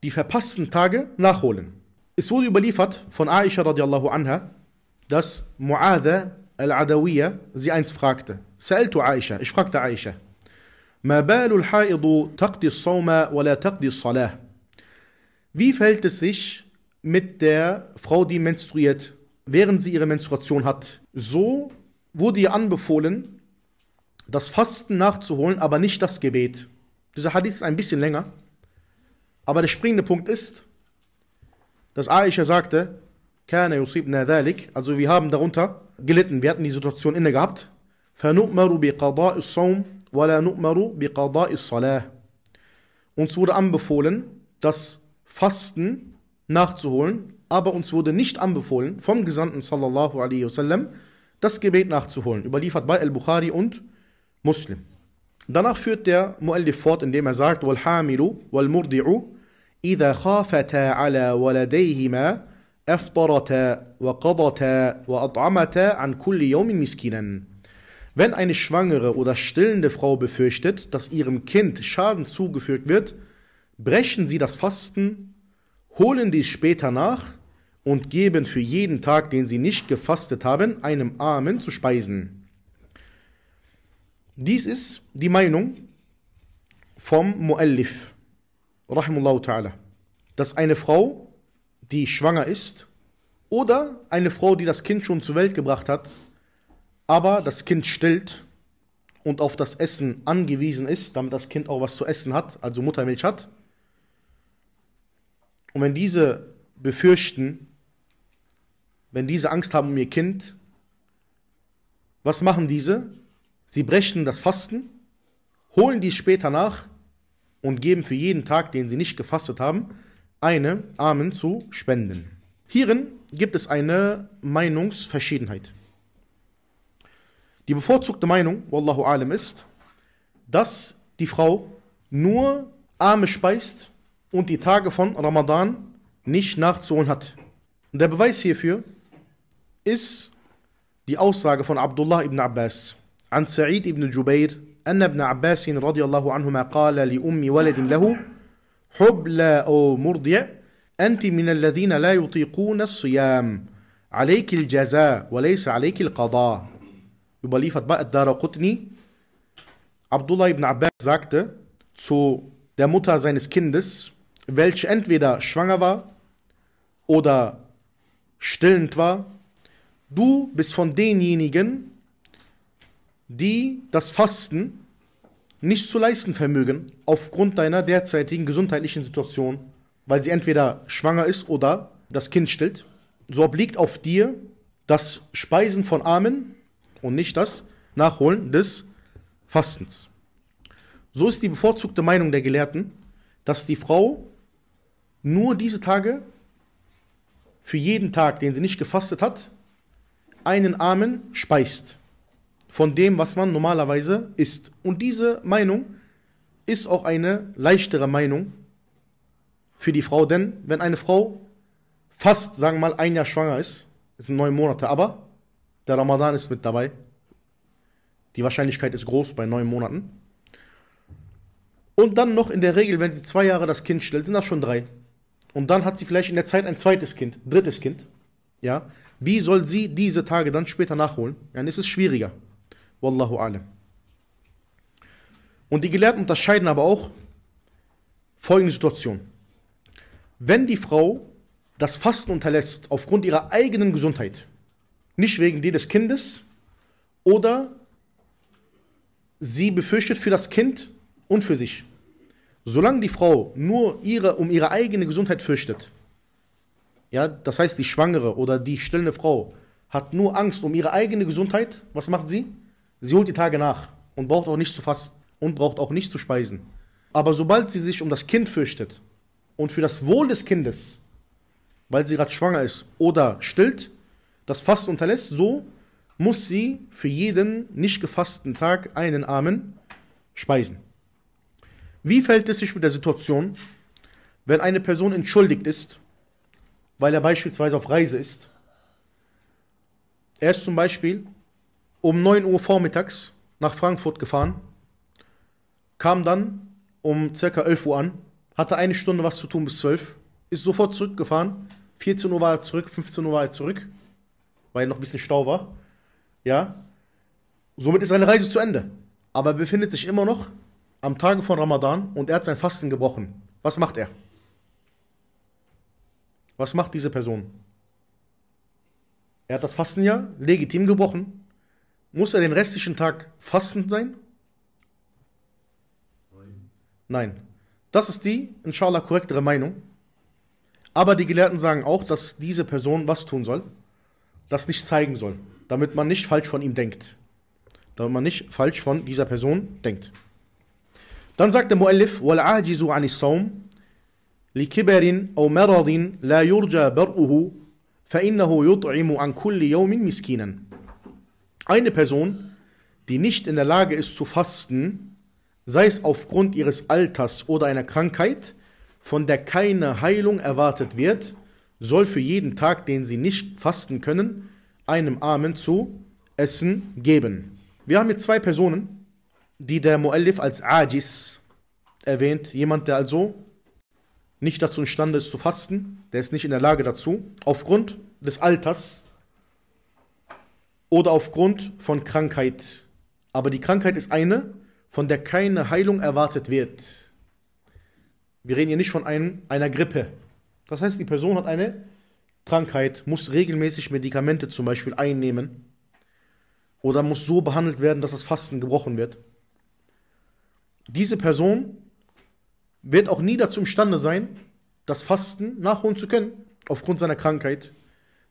die verpassten Tage nachholen. Es wurde überliefert von Aisha radiallahu anha, dass Mu'adha al-Adawiyya sie eins fragte. Sa'altu Aisha, ich fragte Aisha, wie verhält es sich mit der Frau, die menstruiert, während sie ihre Menstruation hat? So wurde ihr anbefohlen, das Fasten nachzuholen, aber nicht das Gebet. Dieser Hadith ist ein bisschen länger, aber der springende Punkt ist, dass Aisha sagte, also wir haben darunter gelitten, wir hatten die Situation inne gehabt. Uns wurde anbefohlen, das Fasten nachzuholen, aber uns wurde nicht anbefohlen vom Gesandten sallallahu alaihi wasallam, das Gebet nachzuholen, überliefert bei Al-Bukhari und Muslim. Danach führt der Muallif fort, indem er sagt: "Wal hamilu wal murdi'u idha khafata ala waladayhima aftarata wa qadata wa at'amata an kulli yawmin wenn eine schwangere oder stillende Frau befürchtet, dass ihrem Kind Schaden zugefügt wird, brechen sie das Fasten, holen dies später nach und geben für jeden Tag, den sie nicht gefastet haben, einem Armen zu speisen. Dies ist die Meinung vom Muallif, rahimullahu ta'ala, dass eine Frau, die schwanger ist, oder eine Frau, die das Kind schon zur Welt gebracht hat, aber das Kind stillt und auf das Essen angewiesen ist, damit das Kind auch was zu essen hat, also Muttermilch hat. Und wenn diese befürchten, wenn diese Angst haben um ihr Kind, was machen diese? Sie brechen das Fasten, holen dies später nach und geben für jeden Tag, den sie nicht gefastet haben, eine Armen zu spenden. Hierin gibt es eine Meinungsverschiedenheit. Die bevorzugte Meinung, wallahu alim, ist, dass die Frau nur Arme speist und die Tage von Ramadan nicht nachzuholen hat. Und der Beweis hierfür ist die Aussage von Abdullah ibn Abbas an Sa'id ibn Jubair, أن ابن عباس رضي الله عنهما قال لأم ولد له حبلى أو مرضع أنت من الذين لا يطيقون الصيام عليك الجزاء وليس عليك القضاء überliefert Daraqutni, Abdullah ibn Abbas sagte zu der Mutter seines Kindes, welche entweder schwanger war oder stillend war, du bist von denjenigen, die das Fasten nicht zu leisten vermögen aufgrund deiner derzeitigen gesundheitlichen Situation, weil sie entweder schwanger ist oder das Kind stillt. So obliegt auf dir das Speisen von Armen und nicht das Nachholen des Fastens. So ist die bevorzugte Meinung der Gelehrten, dass die Frau nur diese Tage für jeden Tag, den sie nicht gefastet hat, einen Armen speist von dem, was man normalerweise isst. Und diese Meinung ist auch eine leichtere Meinung für die Frau, denn wenn eine Frau fast, sagen wir mal, ein Jahr schwanger ist, es sind neun Monate, aber der Ramadan ist mit dabei. Die Wahrscheinlichkeit ist groß bei neun Monaten. Und dann noch in der Regel, wenn sie zwei Jahre das Kind stellt, sind das schon drei. Und dann hat sie vielleicht in der Zeit ein zweites Kind, drittes Kind. Ja, wie soll sie diese Tage dann später nachholen? Dann ist es schwieriger. Wallahu alam. Und die Gelehrten unterscheiden aber auch folgende Situation. Wenn die Frau das Fasten unterlässt aufgrund ihrer eigenen Gesundheit, nicht wegen dir des Kindes oder sie befürchtet für das Kind und für sich. Solange die Frau nur ihre, um ihre eigene Gesundheit fürchtet, ja, das heißt die Schwangere oder die stillende Frau hat nur Angst um ihre eigene Gesundheit, was macht sie? Sie holt die Tage nach und braucht auch nicht zu fassen und braucht auch nicht zu speisen. Aber sobald sie sich um das Kind fürchtet und für das Wohl des Kindes, weil sie gerade schwanger ist oder stillt, das Fasten unterlässt, so muss sie für jeden nicht gefassten Tag einen Armen speisen. Wie fällt es sich mit der Situation, wenn eine Person entschuldigt ist, weil er beispielsweise auf Reise ist? Er ist zum Beispiel um 9 Uhr vormittags nach Frankfurt gefahren, kam dann um ca. 11 Uhr an, hatte eine Stunde was zu tun bis 12, ist sofort zurückgefahren, 14 Uhr war er zurück, 15 Uhr war er zurück weil noch ein bisschen Stau war. Ja. Somit ist seine Reise zu Ende. Aber er befindet sich immer noch am Tage von Ramadan und er hat sein Fasten gebrochen. Was macht er? Was macht diese Person? Er hat das Fasten ja legitim gebrochen. Muss er den restlichen Tag fastend sein? Nein. Das ist die, inshallah, korrektere Meinung. Aber die Gelehrten sagen auch, dass diese Person was tun soll das nicht zeigen soll, damit man nicht falsch von ihm denkt. Damit man nicht falsch von dieser Person denkt. Dann sagt der Mu'allif, وَالْعَاجِزُ عَنِ الصَّوْمِ لِكِبَرٍ أَوْ مَرَضٍ لَا يُرْجَى بَرْؤُهُ فَإِنَّهُ يُطْعِمُ عَنْ كُلِّ يَوْمٍ مِسْكِينًا Eine Person, die nicht in der Lage ist zu fasten, sei es aufgrund ihres Alters oder einer Krankheit, von der keine Heilung erwartet wird, soll für jeden Tag, den sie nicht fasten können, einem Armen zu essen geben. Wir haben hier zwei Personen, die der Muallif als Ajis erwähnt. Jemand, der also nicht dazu imstande ist zu fasten, der ist nicht in der Lage dazu, aufgrund des Alters oder aufgrund von Krankheit. Aber die Krankheit ist eine, von der keine Heilung erwartet wird. Wir reden hier nicht von einem, einer Grippe das heißt, die Person hat eine Krankheit, muss regelmäßig Medikamente zum Beispiel einnehmen oder muss so behandelt werden, dass das Fasten gebrochen wird. Diese Person wird auch nie dazu imstande sein, das Fasten nachholen zu können, aufgrund seiner Krankheit.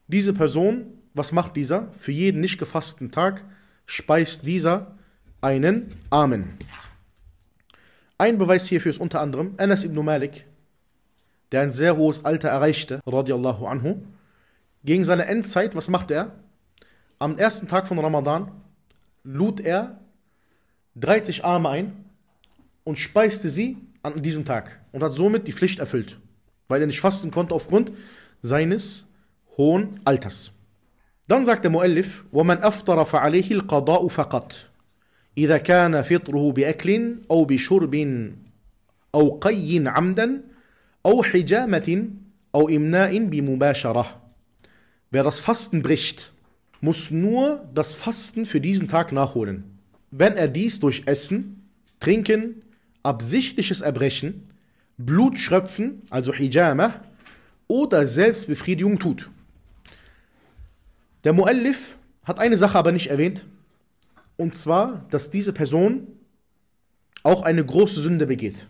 Diese Person, was macht dieser? Für jeden nicht gefassten Tag speist dieser einen Amen. Ein Beweis hierfür ist unter anderem Anas ibn Malik, der ein sehr hohes Alter erreichte, radiallahu anhu, gegen seine Endzeit, was macht er? Am ersten Tag von Ramadan lud er 30 Arme ein und speiste sie an diesem Tag und hat somit die Pflicht erfüllt, weil er nicht fasten konnte aufgrund seines hohen Alters. Dann sagt der Mu'allif, وَمَنْ أَفْطَرَ فَعَلَيْهِ الْقَضَاءُ فَقَطْ إِذَا كَانَ فِطْرُهُ بِأَكْلٍ أَوْ بِشُرْبٍ أَوْ قَيٍّ عَمْدًا أو حجامة أو إمناء بمباشرة. Wer das Fasten bricht, muss nur das Fasten für diesen Tag nachholen. Wenn er dies durch Essen, Trinken, absichtliches Erbrechen, Blutschröpfen, also Hijama, oder Selbstbefriedigung tut. Der Muallif hat eine Sache aber nicht erwähnt, und zwar, dass diese Person auch eine große Sünde begeht.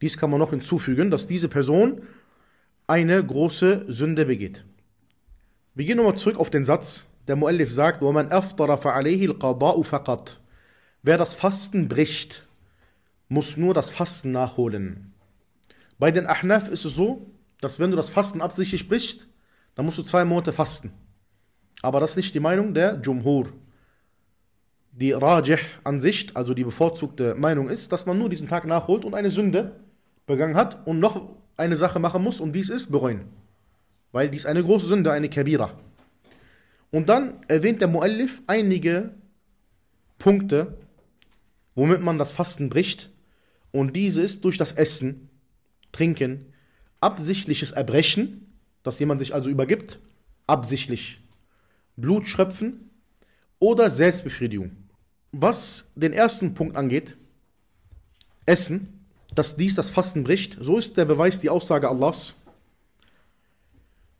Dies kann man noch hinzufügen, dass diese Person eine große Sünde begeht. Wir gehen nochmal zurück auf den Satz. Der Mu'allif sagt, وَمَنْ أَفْطَرَ فَعَلَيْهِ الْقَضَاءُ فَقَطْ Wer das Fasten bricht, muss nur das Fasten nachholen. Bei den Ahnaf ist es so, dass wenn du das Fasten absichtlich brichst, dann musst du zwei Monate fasten. Aber das ist nicht die Meinung der Jumhur. Die Rajih-Ansicht, also die bevorzugte Meinung ist, dass man nur diesen Tag nachholt und eine Sünde begangen hat und noch eine Sache machen muss und dies ist bereuen. Weil dies eine große Sünde, eine Kabira. Und dann erwähnt der Muallif einige Punkte, womit man das Fasten bricht. Und diese ist durch das Essen, Trinken, absichtliches Erbrechen, dass jemand sich also übergibt, absichtlich, Blutschröpfen oder Selbstbefriedigung. Was den ersten Punkt angeht, Essen, dass dies das Fasten bricht, so ist der Beweis die Aussage Allahs.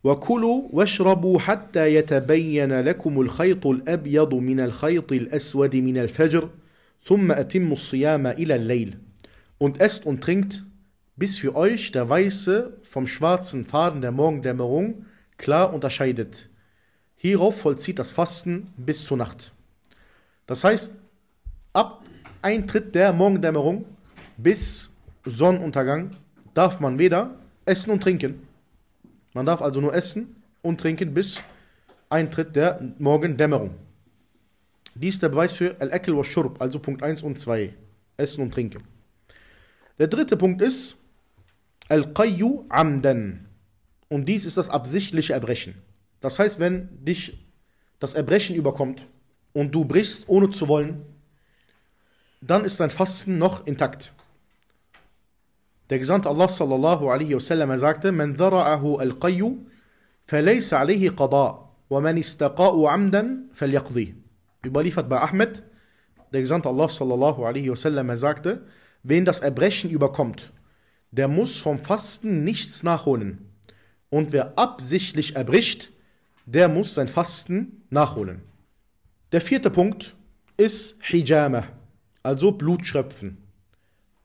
وكلوا واشربوا حتى يتبين لكم الخيط الأبيض من الخيط الأسود من الفجر ثم أتموا الصيام إلى الليل Und esst und trinkt, bis für euch der weiße vom schwarzen Faden der Morgendämmerung klar unterscheidet. Hierauf vollzieht das Fasten bis zur Nacht. Das heißt, ab Eintritt der Morgendämmerung bis Sonnenuntergang darf man weder essen und trinken. Man darf also nur essen und trinken bis Eintritt der Morgendämmerung. Dies ist der Beweis für al ekel wa Shurb, also Punkt 1 und 2. Essen und Trinken. Der dritte Punkt ist Al-Qayyu Amden. Und dies ist das absichtliche Erbrechen. Das heißt, wenn dich das Erbrechen überkommt und du brichst ohne zu wollen, dann ist dein Fasten noch intakt. Der Gesandte Allah sallallahu alaihi wasallam sagte, Man dhara'ahu al-qayyu, falaysa alayhi qada, wa man istaqa'u amdan, falyaqdi. Überliefert bei Ahmed, der Gesandte Allah sallallahu alaihi wasallam sagte, Wen das Erbrechen überkommt, der muss vom Fasten nichts nachholen. Und wer absichtlich erbricht, der muss sein Fasten nachholen. Der vierte Punkt ist Hijama, also Blutschröpfen.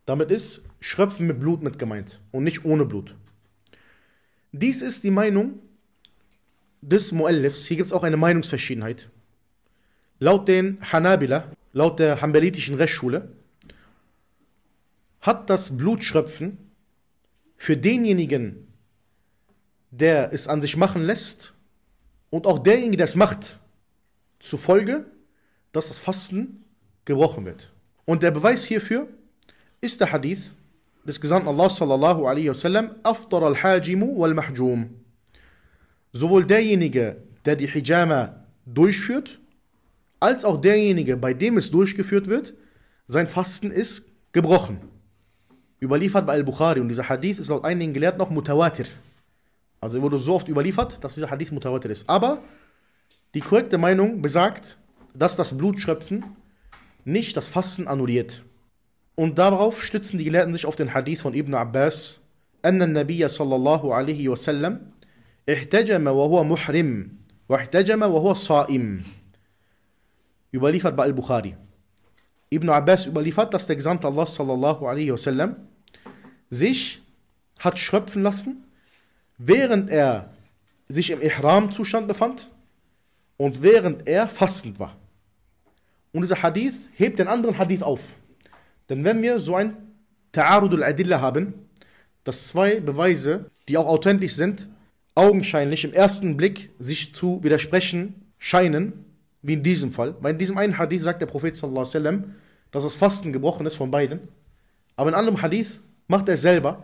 Damit ist Schröpfen mit Blut mit gemeint und nicht ohne Blut. Dies ist die Meinung des Muellifs. Hier gibt es auch eine Meinungsverschiedenheit. Laut den Hanabila, laut der hanbalitischen Rechtsschule, hat das Blutschröpfen für denjenigen, der es an sich machen lässt und auch derjenige, der es macht, zur Folge, dass das Fasten gebrochen wird. Und der Beweis hierfür ist der Hadith des Gesandten Allah sallallahu alaihi wasallam, aftar al-hajimu wal-mahjum. Sowohl derjenige, der die Hijama durchführt, als auch derjenige, bei dem es durchgeführt wird, sein Fasten ist gebrochen. Überliefert bei Al-Bukhari und dieser Hadith ist laut einigen Gelehrten noch mutawatir. Also wurde so oft überliefert, dass dieser Hadith mutawatir ist. Aber die korrekte Meinung besagt, dass das Blutschöpfen nicht das Fasten annulliert. Und darauf stützen die Gelehrten sich auf den Hadith von Ibn Abbas, أن النبي صلى الله عليه وسلم احتجم وهو محرم واحتجم وهو صائم überliefert bei Al-Bukhari. Ibn Abbas überliefert, dass der Gesandte Allah sallallahu alaihi wasallam sich hat schröpfen lassen, während er sich im Ihram-Zustand befand und während er fastend war. Und dieser Hadith hebt den anderen Hadith auf. Denn wenn wir so ein Ta'arudul adilla haben, dass zwei Beweise, die auch authentisch sind, augenscheinlich im ersten Blick sich zu widersprechen scheinen, wie in diesem Fall. Weil in diesem einen Hadith sagt der Prophet sallallahu alaihi wasallam, dass das Fasten gebrochen ist von beiden. Aber in anderem Hadith macht er es selber.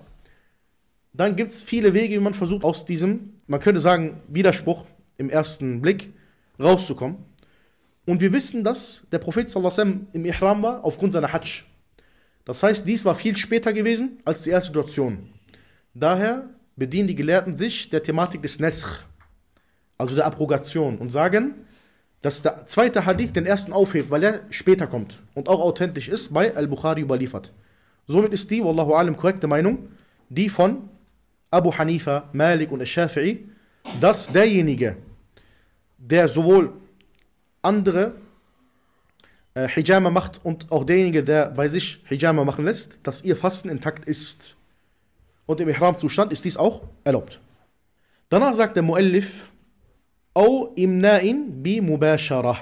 Dann gibt es viele Wege, wie man versucht, aus diesem, man könnte sagen, Widerspruch im ersten Blick rauszukommen. Und wir wissen, dass der Prophet sallallahu alaihi wasallam im Ihram war aufgrund seiner Hajj. Das heißt, dies war viel später gewesen als die erste Situation. Daher bedienen die Gelehrten sich der Thematik des Nesr, also der Abrogation, und sagen, dass der zweite Hadith den ersten aufhebt, weil er später kommt und auch authentisch ist, bei Al-Bukhari überliefert. Somit ist die, Wallahu alam, korrekte Meinung, die von Abu Hanifa, Malik und Al-Shafi'i, dass derjenige, der sowohl andere äh, Hijama macht und auch derjenige, der bei sich Hijama machen lässt, dass ihr Fasten intakt ist. Und im Ihram-Zustand ist dies auch erlaubt. Danach sagt der Muellif, Au imna'in bi mubashara.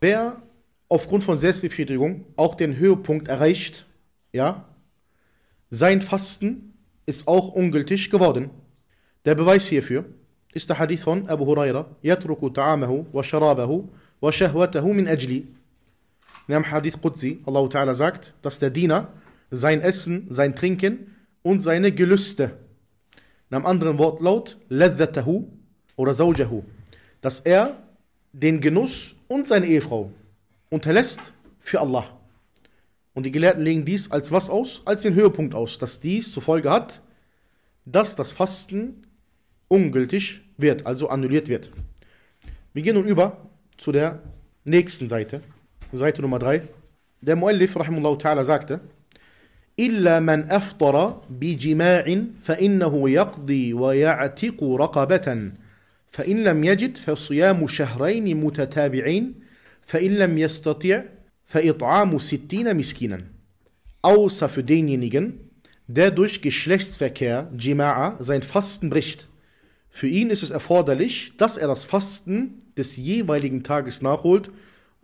Wer aufgrund von Selbstbefriedigung auch den Höhepunkt erreicht, ja, sein Fasten ist auch ungültig geworden. Der Beweis hierfür ist der Hadith von Abu Huraira, Yatruku ta'amahu wa sharabahu wa shahwatahu min ajli. In haben Hadith Qudsi, Allah Ta'ala sagt, dass der Diener sein Essen, sein Trinken und seine Gelüste, in einem anderen Wortlaut, ladhatahu oder zawjahu, dass er den Genuss und seine Ehefrau unterlässt für Allah. Und die Gelehrten legen dies als was aus? Als den Höhepunkt aus, dass dies zur Folge hat, dass das Fasten ungültig wird, also annulliert wird. Wir gehen nun über zu der nächsten Seite. Seite Nummer 3. Der Muallif rahimullah ta'ala sagte, إلا من أفطر بجماع فإنه يقضي ويعتق رقبة فإن لم يجد فصيام شهرين متتابعين فإن لم يستطع فإطعام ستين مسكينا außer für denjenigen, der durch Geschlechtsverkehr, Jima'a, sein Fasten bricht. Für ihn ist es erforderlich, dass er das Fasten des jeweiligen Tages nachholt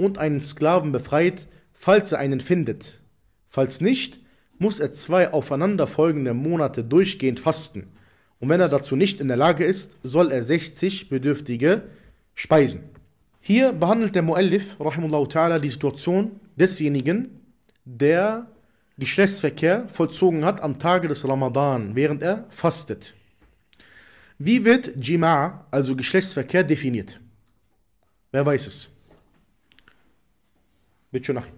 und einen Sklaven befreit, falls er einen findet. Falls nicht, muss er zwei aufeinanderfolgende Monate durchgehend fasten. Und wenn er dazu nicht in der Lage ist, soll er 60 Bedürftige speisen. Hier behandelt der Muallif die Situation desjenigen, der Geschlechtsverkehr vollzogen hat am Tage des Ramadan, während er fastet. Wie wird Jima, also Geschlechtsverkehr, definiert? Wer weiß es? Mit Schonachi.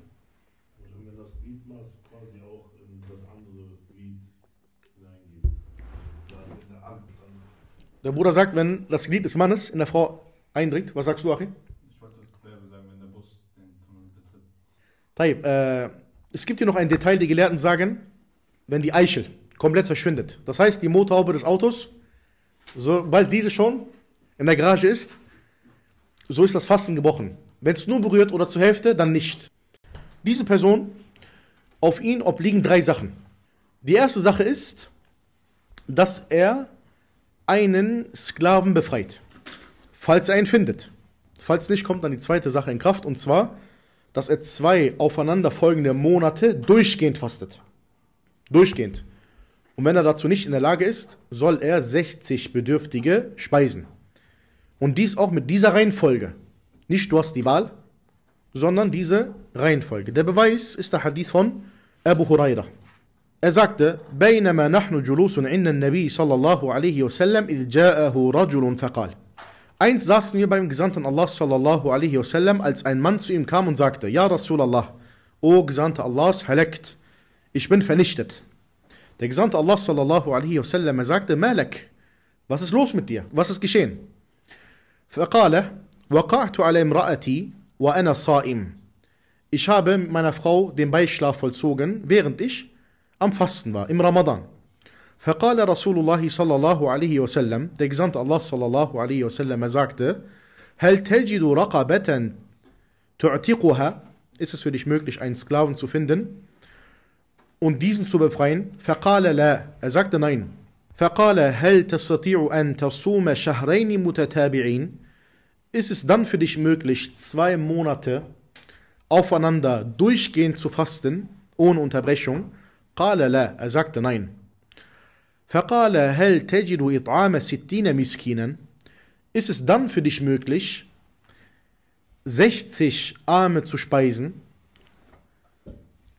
Also wenn das Lied machst, quasi auch das andere Lied hineingeben. Also. Der Bruder sagt, wenn das Glied des Mannes in der Frau eindringt, was sagst du, Achim? Ich wollte dasselbe sagen, wenn der Bus den Tunnel betritt. Taib, äh, es gibt hier noch ein Detail, die Gelehrten sagen, wenn die Eichel komplett verschwindet. Das heißt, die Motorhaube des Autos, sobald diese schon in der Garage ist, so ist das Fasten gebrochen. Wenn es nur berührt oder zur Hälfte, dann nicht. Diese Person, auf ihn obliegen drei Sachen. Die erste Sache ist, dass er einen Sklaven befreit, falls er einen findet. Falls nicht, kommt dann die zweite Sache in Kraft und zwar, dass er zwei aufeinanderfolgende Monate durchgehend fastet. Durchgehend. Und wenn er dazu nicht in der Lage ist, soll er 60 Bedürftige speisen. Und dies auch mit dieser Reihenfolge. Nicht du hast die Wahl, sondern diese Reihenfolge. Der Beweis ist der Hadith von Abu Hurairah. Er sagte, بينما نحن جلوس عند النبي صلى الله عليه وسلم إذ جاءه رجل فقال Eins saßen wir beim Gesandten Allah sallallahu alaihi wasallam, als ein Mann zu ihm kam und sagte, Ja Rasulallah, O Gesandte Allahs, halakt, ich bin vernichtet. Der Gesandte Allah sallallahu alaihi wasallam, er sagte, Malak, was ist los mit dir? Was ist geschehen? فقال ich habe mit meiner Frau den Beischlaf vollzogen, während ich am Fasten war, im Ramadan. فقال رسول الله صلى الله عليه وسلم der Gesandte Allah صلى الله عليه وسلم sagte هل تجد رقبة تعتقها ist es für dich möglich einen Sklaven zu finden und diesen zu befreien فقال لا er sagte nein فقال هل تستطيع أن تصوم شهرين متتابعين ist es dann für dich möglich, zwei Monate aufeinander durchgehend zu fasten, ohne Unterbrechung? er sagte nein. Ist es dann für dich möglich, 60 Arme zu speisen?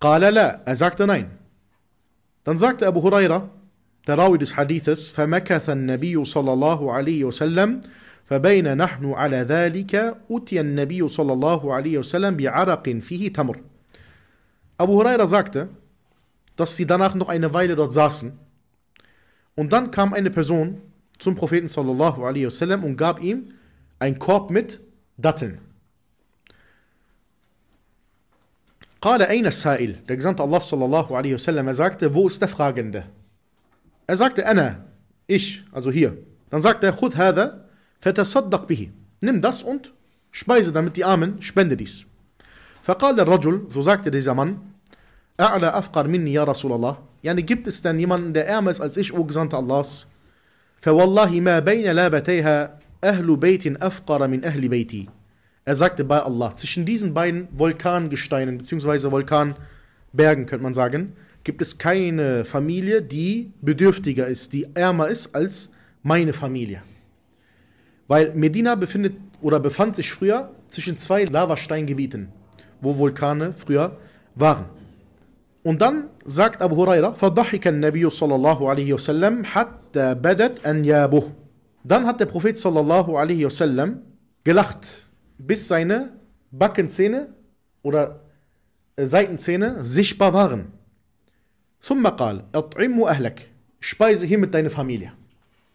er sagte nein. Dann sagte Abu Huraira, der Rawi des Hadithes, فمكث النبي صلى الله عليه وسلم فبين نحن على ذلك أتي النبي صلى الله عليه وسلم بعرق فيه تمر. Abu Huraira sagte, dass sie danach noch eine Weile dort saßen. Und dann kam eine Person zum Propheten sallallahu alaihi wasallam und gab ihm einen Korb mit Datteln. قال أين السائل? Der Gesandte Allah sallallahu alaihi wasallam, er sagte, wo ist der Fragende? Er sagte, أنا, ich, also hier. Dann sagte er, خذ هذا فتصدق bihi. Nimm das und speise damit die Armen, spende dies. فقال الرجل, so sagte dieser Mann, أعلى أفقر مني يا رسول الله يعني gibt es denn jemanden, der ärmer ist als ich, o Gesandter Allahs? فوالله ما بين لابتيها أهل بيت أفقر من أهل بيتي Er sagte bei Allah, zwischen diesen beiden Vulkangesteinen beziehungsweise Vulkanbergen könnte man sagen, gibt es keine Familie, die bedürftiger ist, die ärmer ist als meine Familie. Weil Medina befindet oder befand sich früher zwischen zwei Lavasteingebieten, wo Vulkane früher waren. Und dann sagt Abu Huraira, فَضَحِكَ النَّبِيُّ صَلَى اللَّهُ عَلَيْهِ وَسَلَّمْ حَتَّى بَدَتْ أَنْيَابُهُ Dann hat der Prophet sallallahu alaihi wasallam gelacht, bis seine Backenzähne oder äh, Seitenzähne sichtbar waren. ثم قال اطعم أهلك speise hiermit deine Familie.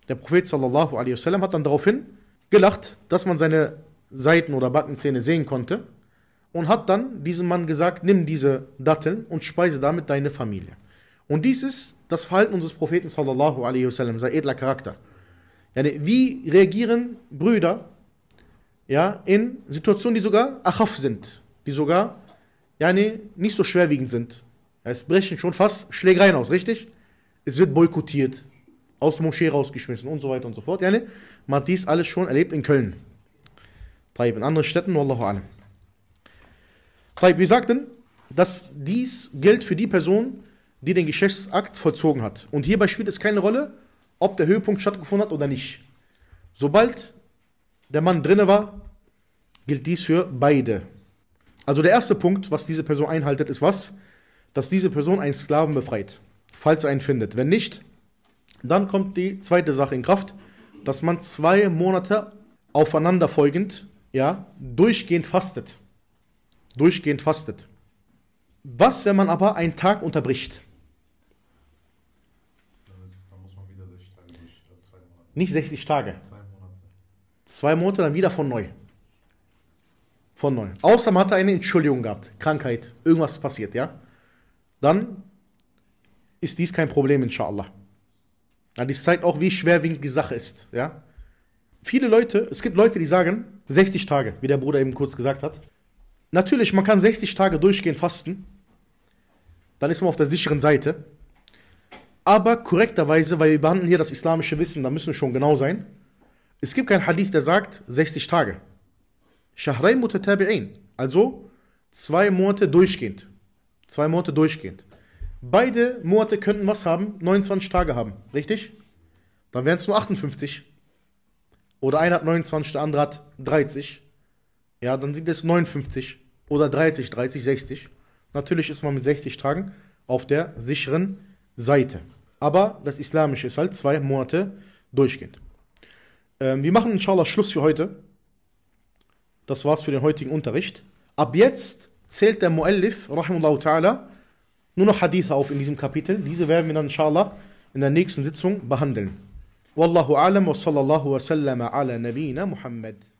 Der Prophet sallallahu alaihi wasallam hat dann daraufhin gelacht, dass man seine Seiten- oder Backenzähne sehen konnte und hat dann diesem Mann gesagt, nimm diese Datteln und speise damit deine Familie. Und dies ist das Verhalten unseres Propheten sallallahu alaihi wasallam, sein edler Charakter. Yani wie reagieren Brüder ja, in Situationen, die sogar achaf sind, die sogar yani, nicht so schwerwiegend sind. Es brechen schon fast Schlägereien aus, richtig? Es wird boykottiert, aus der Moschee rausgeschmissen und so weiter und so fort. Yani, man hat dies alles schon erlebt in Köln. Taib, in anderen Städten, Wallahu alam. Taib, wir sagten, dass dies gilt für die Person, die den Geschäftsakt vollzogen hat. Und hierbei spielt es keine Rolle, ob der Höhepunkt stattgefunden hat oder nicht. Sobald der Mann drinne war, gilt dies für beide. Also der erste Punkt, was diese Person einhaltet, ist was? Dass diese Person einen Sklaven befreit, falls er einen findet. Wenn nicht, dann kommt die zweite Sache in Kraft, dass man zwei Monate aufeinanderfolgend, ja, durchgehend fastet. Durchgehend fastet. Was, wenn man aber einen Tag unterbricht? Nicht 60 Tage. Zwei Monate, dann wieder von neu. Von neu. Außer man hatte eine Entschuldigung gehabt. Krankheit, irgendwas passiert, ja? Dann ist dies kein Problem, inshallah. Ja, dies zeigt auch, wie schwerwiegend die Sache ist. Ja? Viele Leute, es gibt Leute, die sagen, 60 Tage, wie der Bruder eben kurz gesagt hat. Natürlich, man kann 60 Tage durchgehend fasten. Dann ist man auf der sicheren Seite. Aber korrekterweise, weil wir behandeln hier das islamische Wissen, da müssen wir schon genau sein. Es gibt keinen Hadith, der sagt 60 Tage. Shahray mutatabi'in. Also zwei Monate durchgehend. Zwei Monate durchgehend. Beide Monate könnten was haben? 29 Tage haben, richtig? Dann wären es nur 58. Oder einer hat 29, der andere hat 30. Ja, dann sind es 59. Oder 30, 30, 60. Natürlich ist man mit 60 Tagen auf der sicheren Seite. Aber das Islamische ist halt zwei Monate durchgehend. Ähm, wir machen inshallah Schluss für heute. Das war's für den heutigen Unterricht. Ab jetzt zählt der Muallif, rahimullah ta'ala, nur noch Hadith auf in diesem Kapitel. Diese werden wir dann inshallah in der nächsten Sitzung behandeln. Wallahu alam wa sallallahu wa sallama ala nabina Muhammad.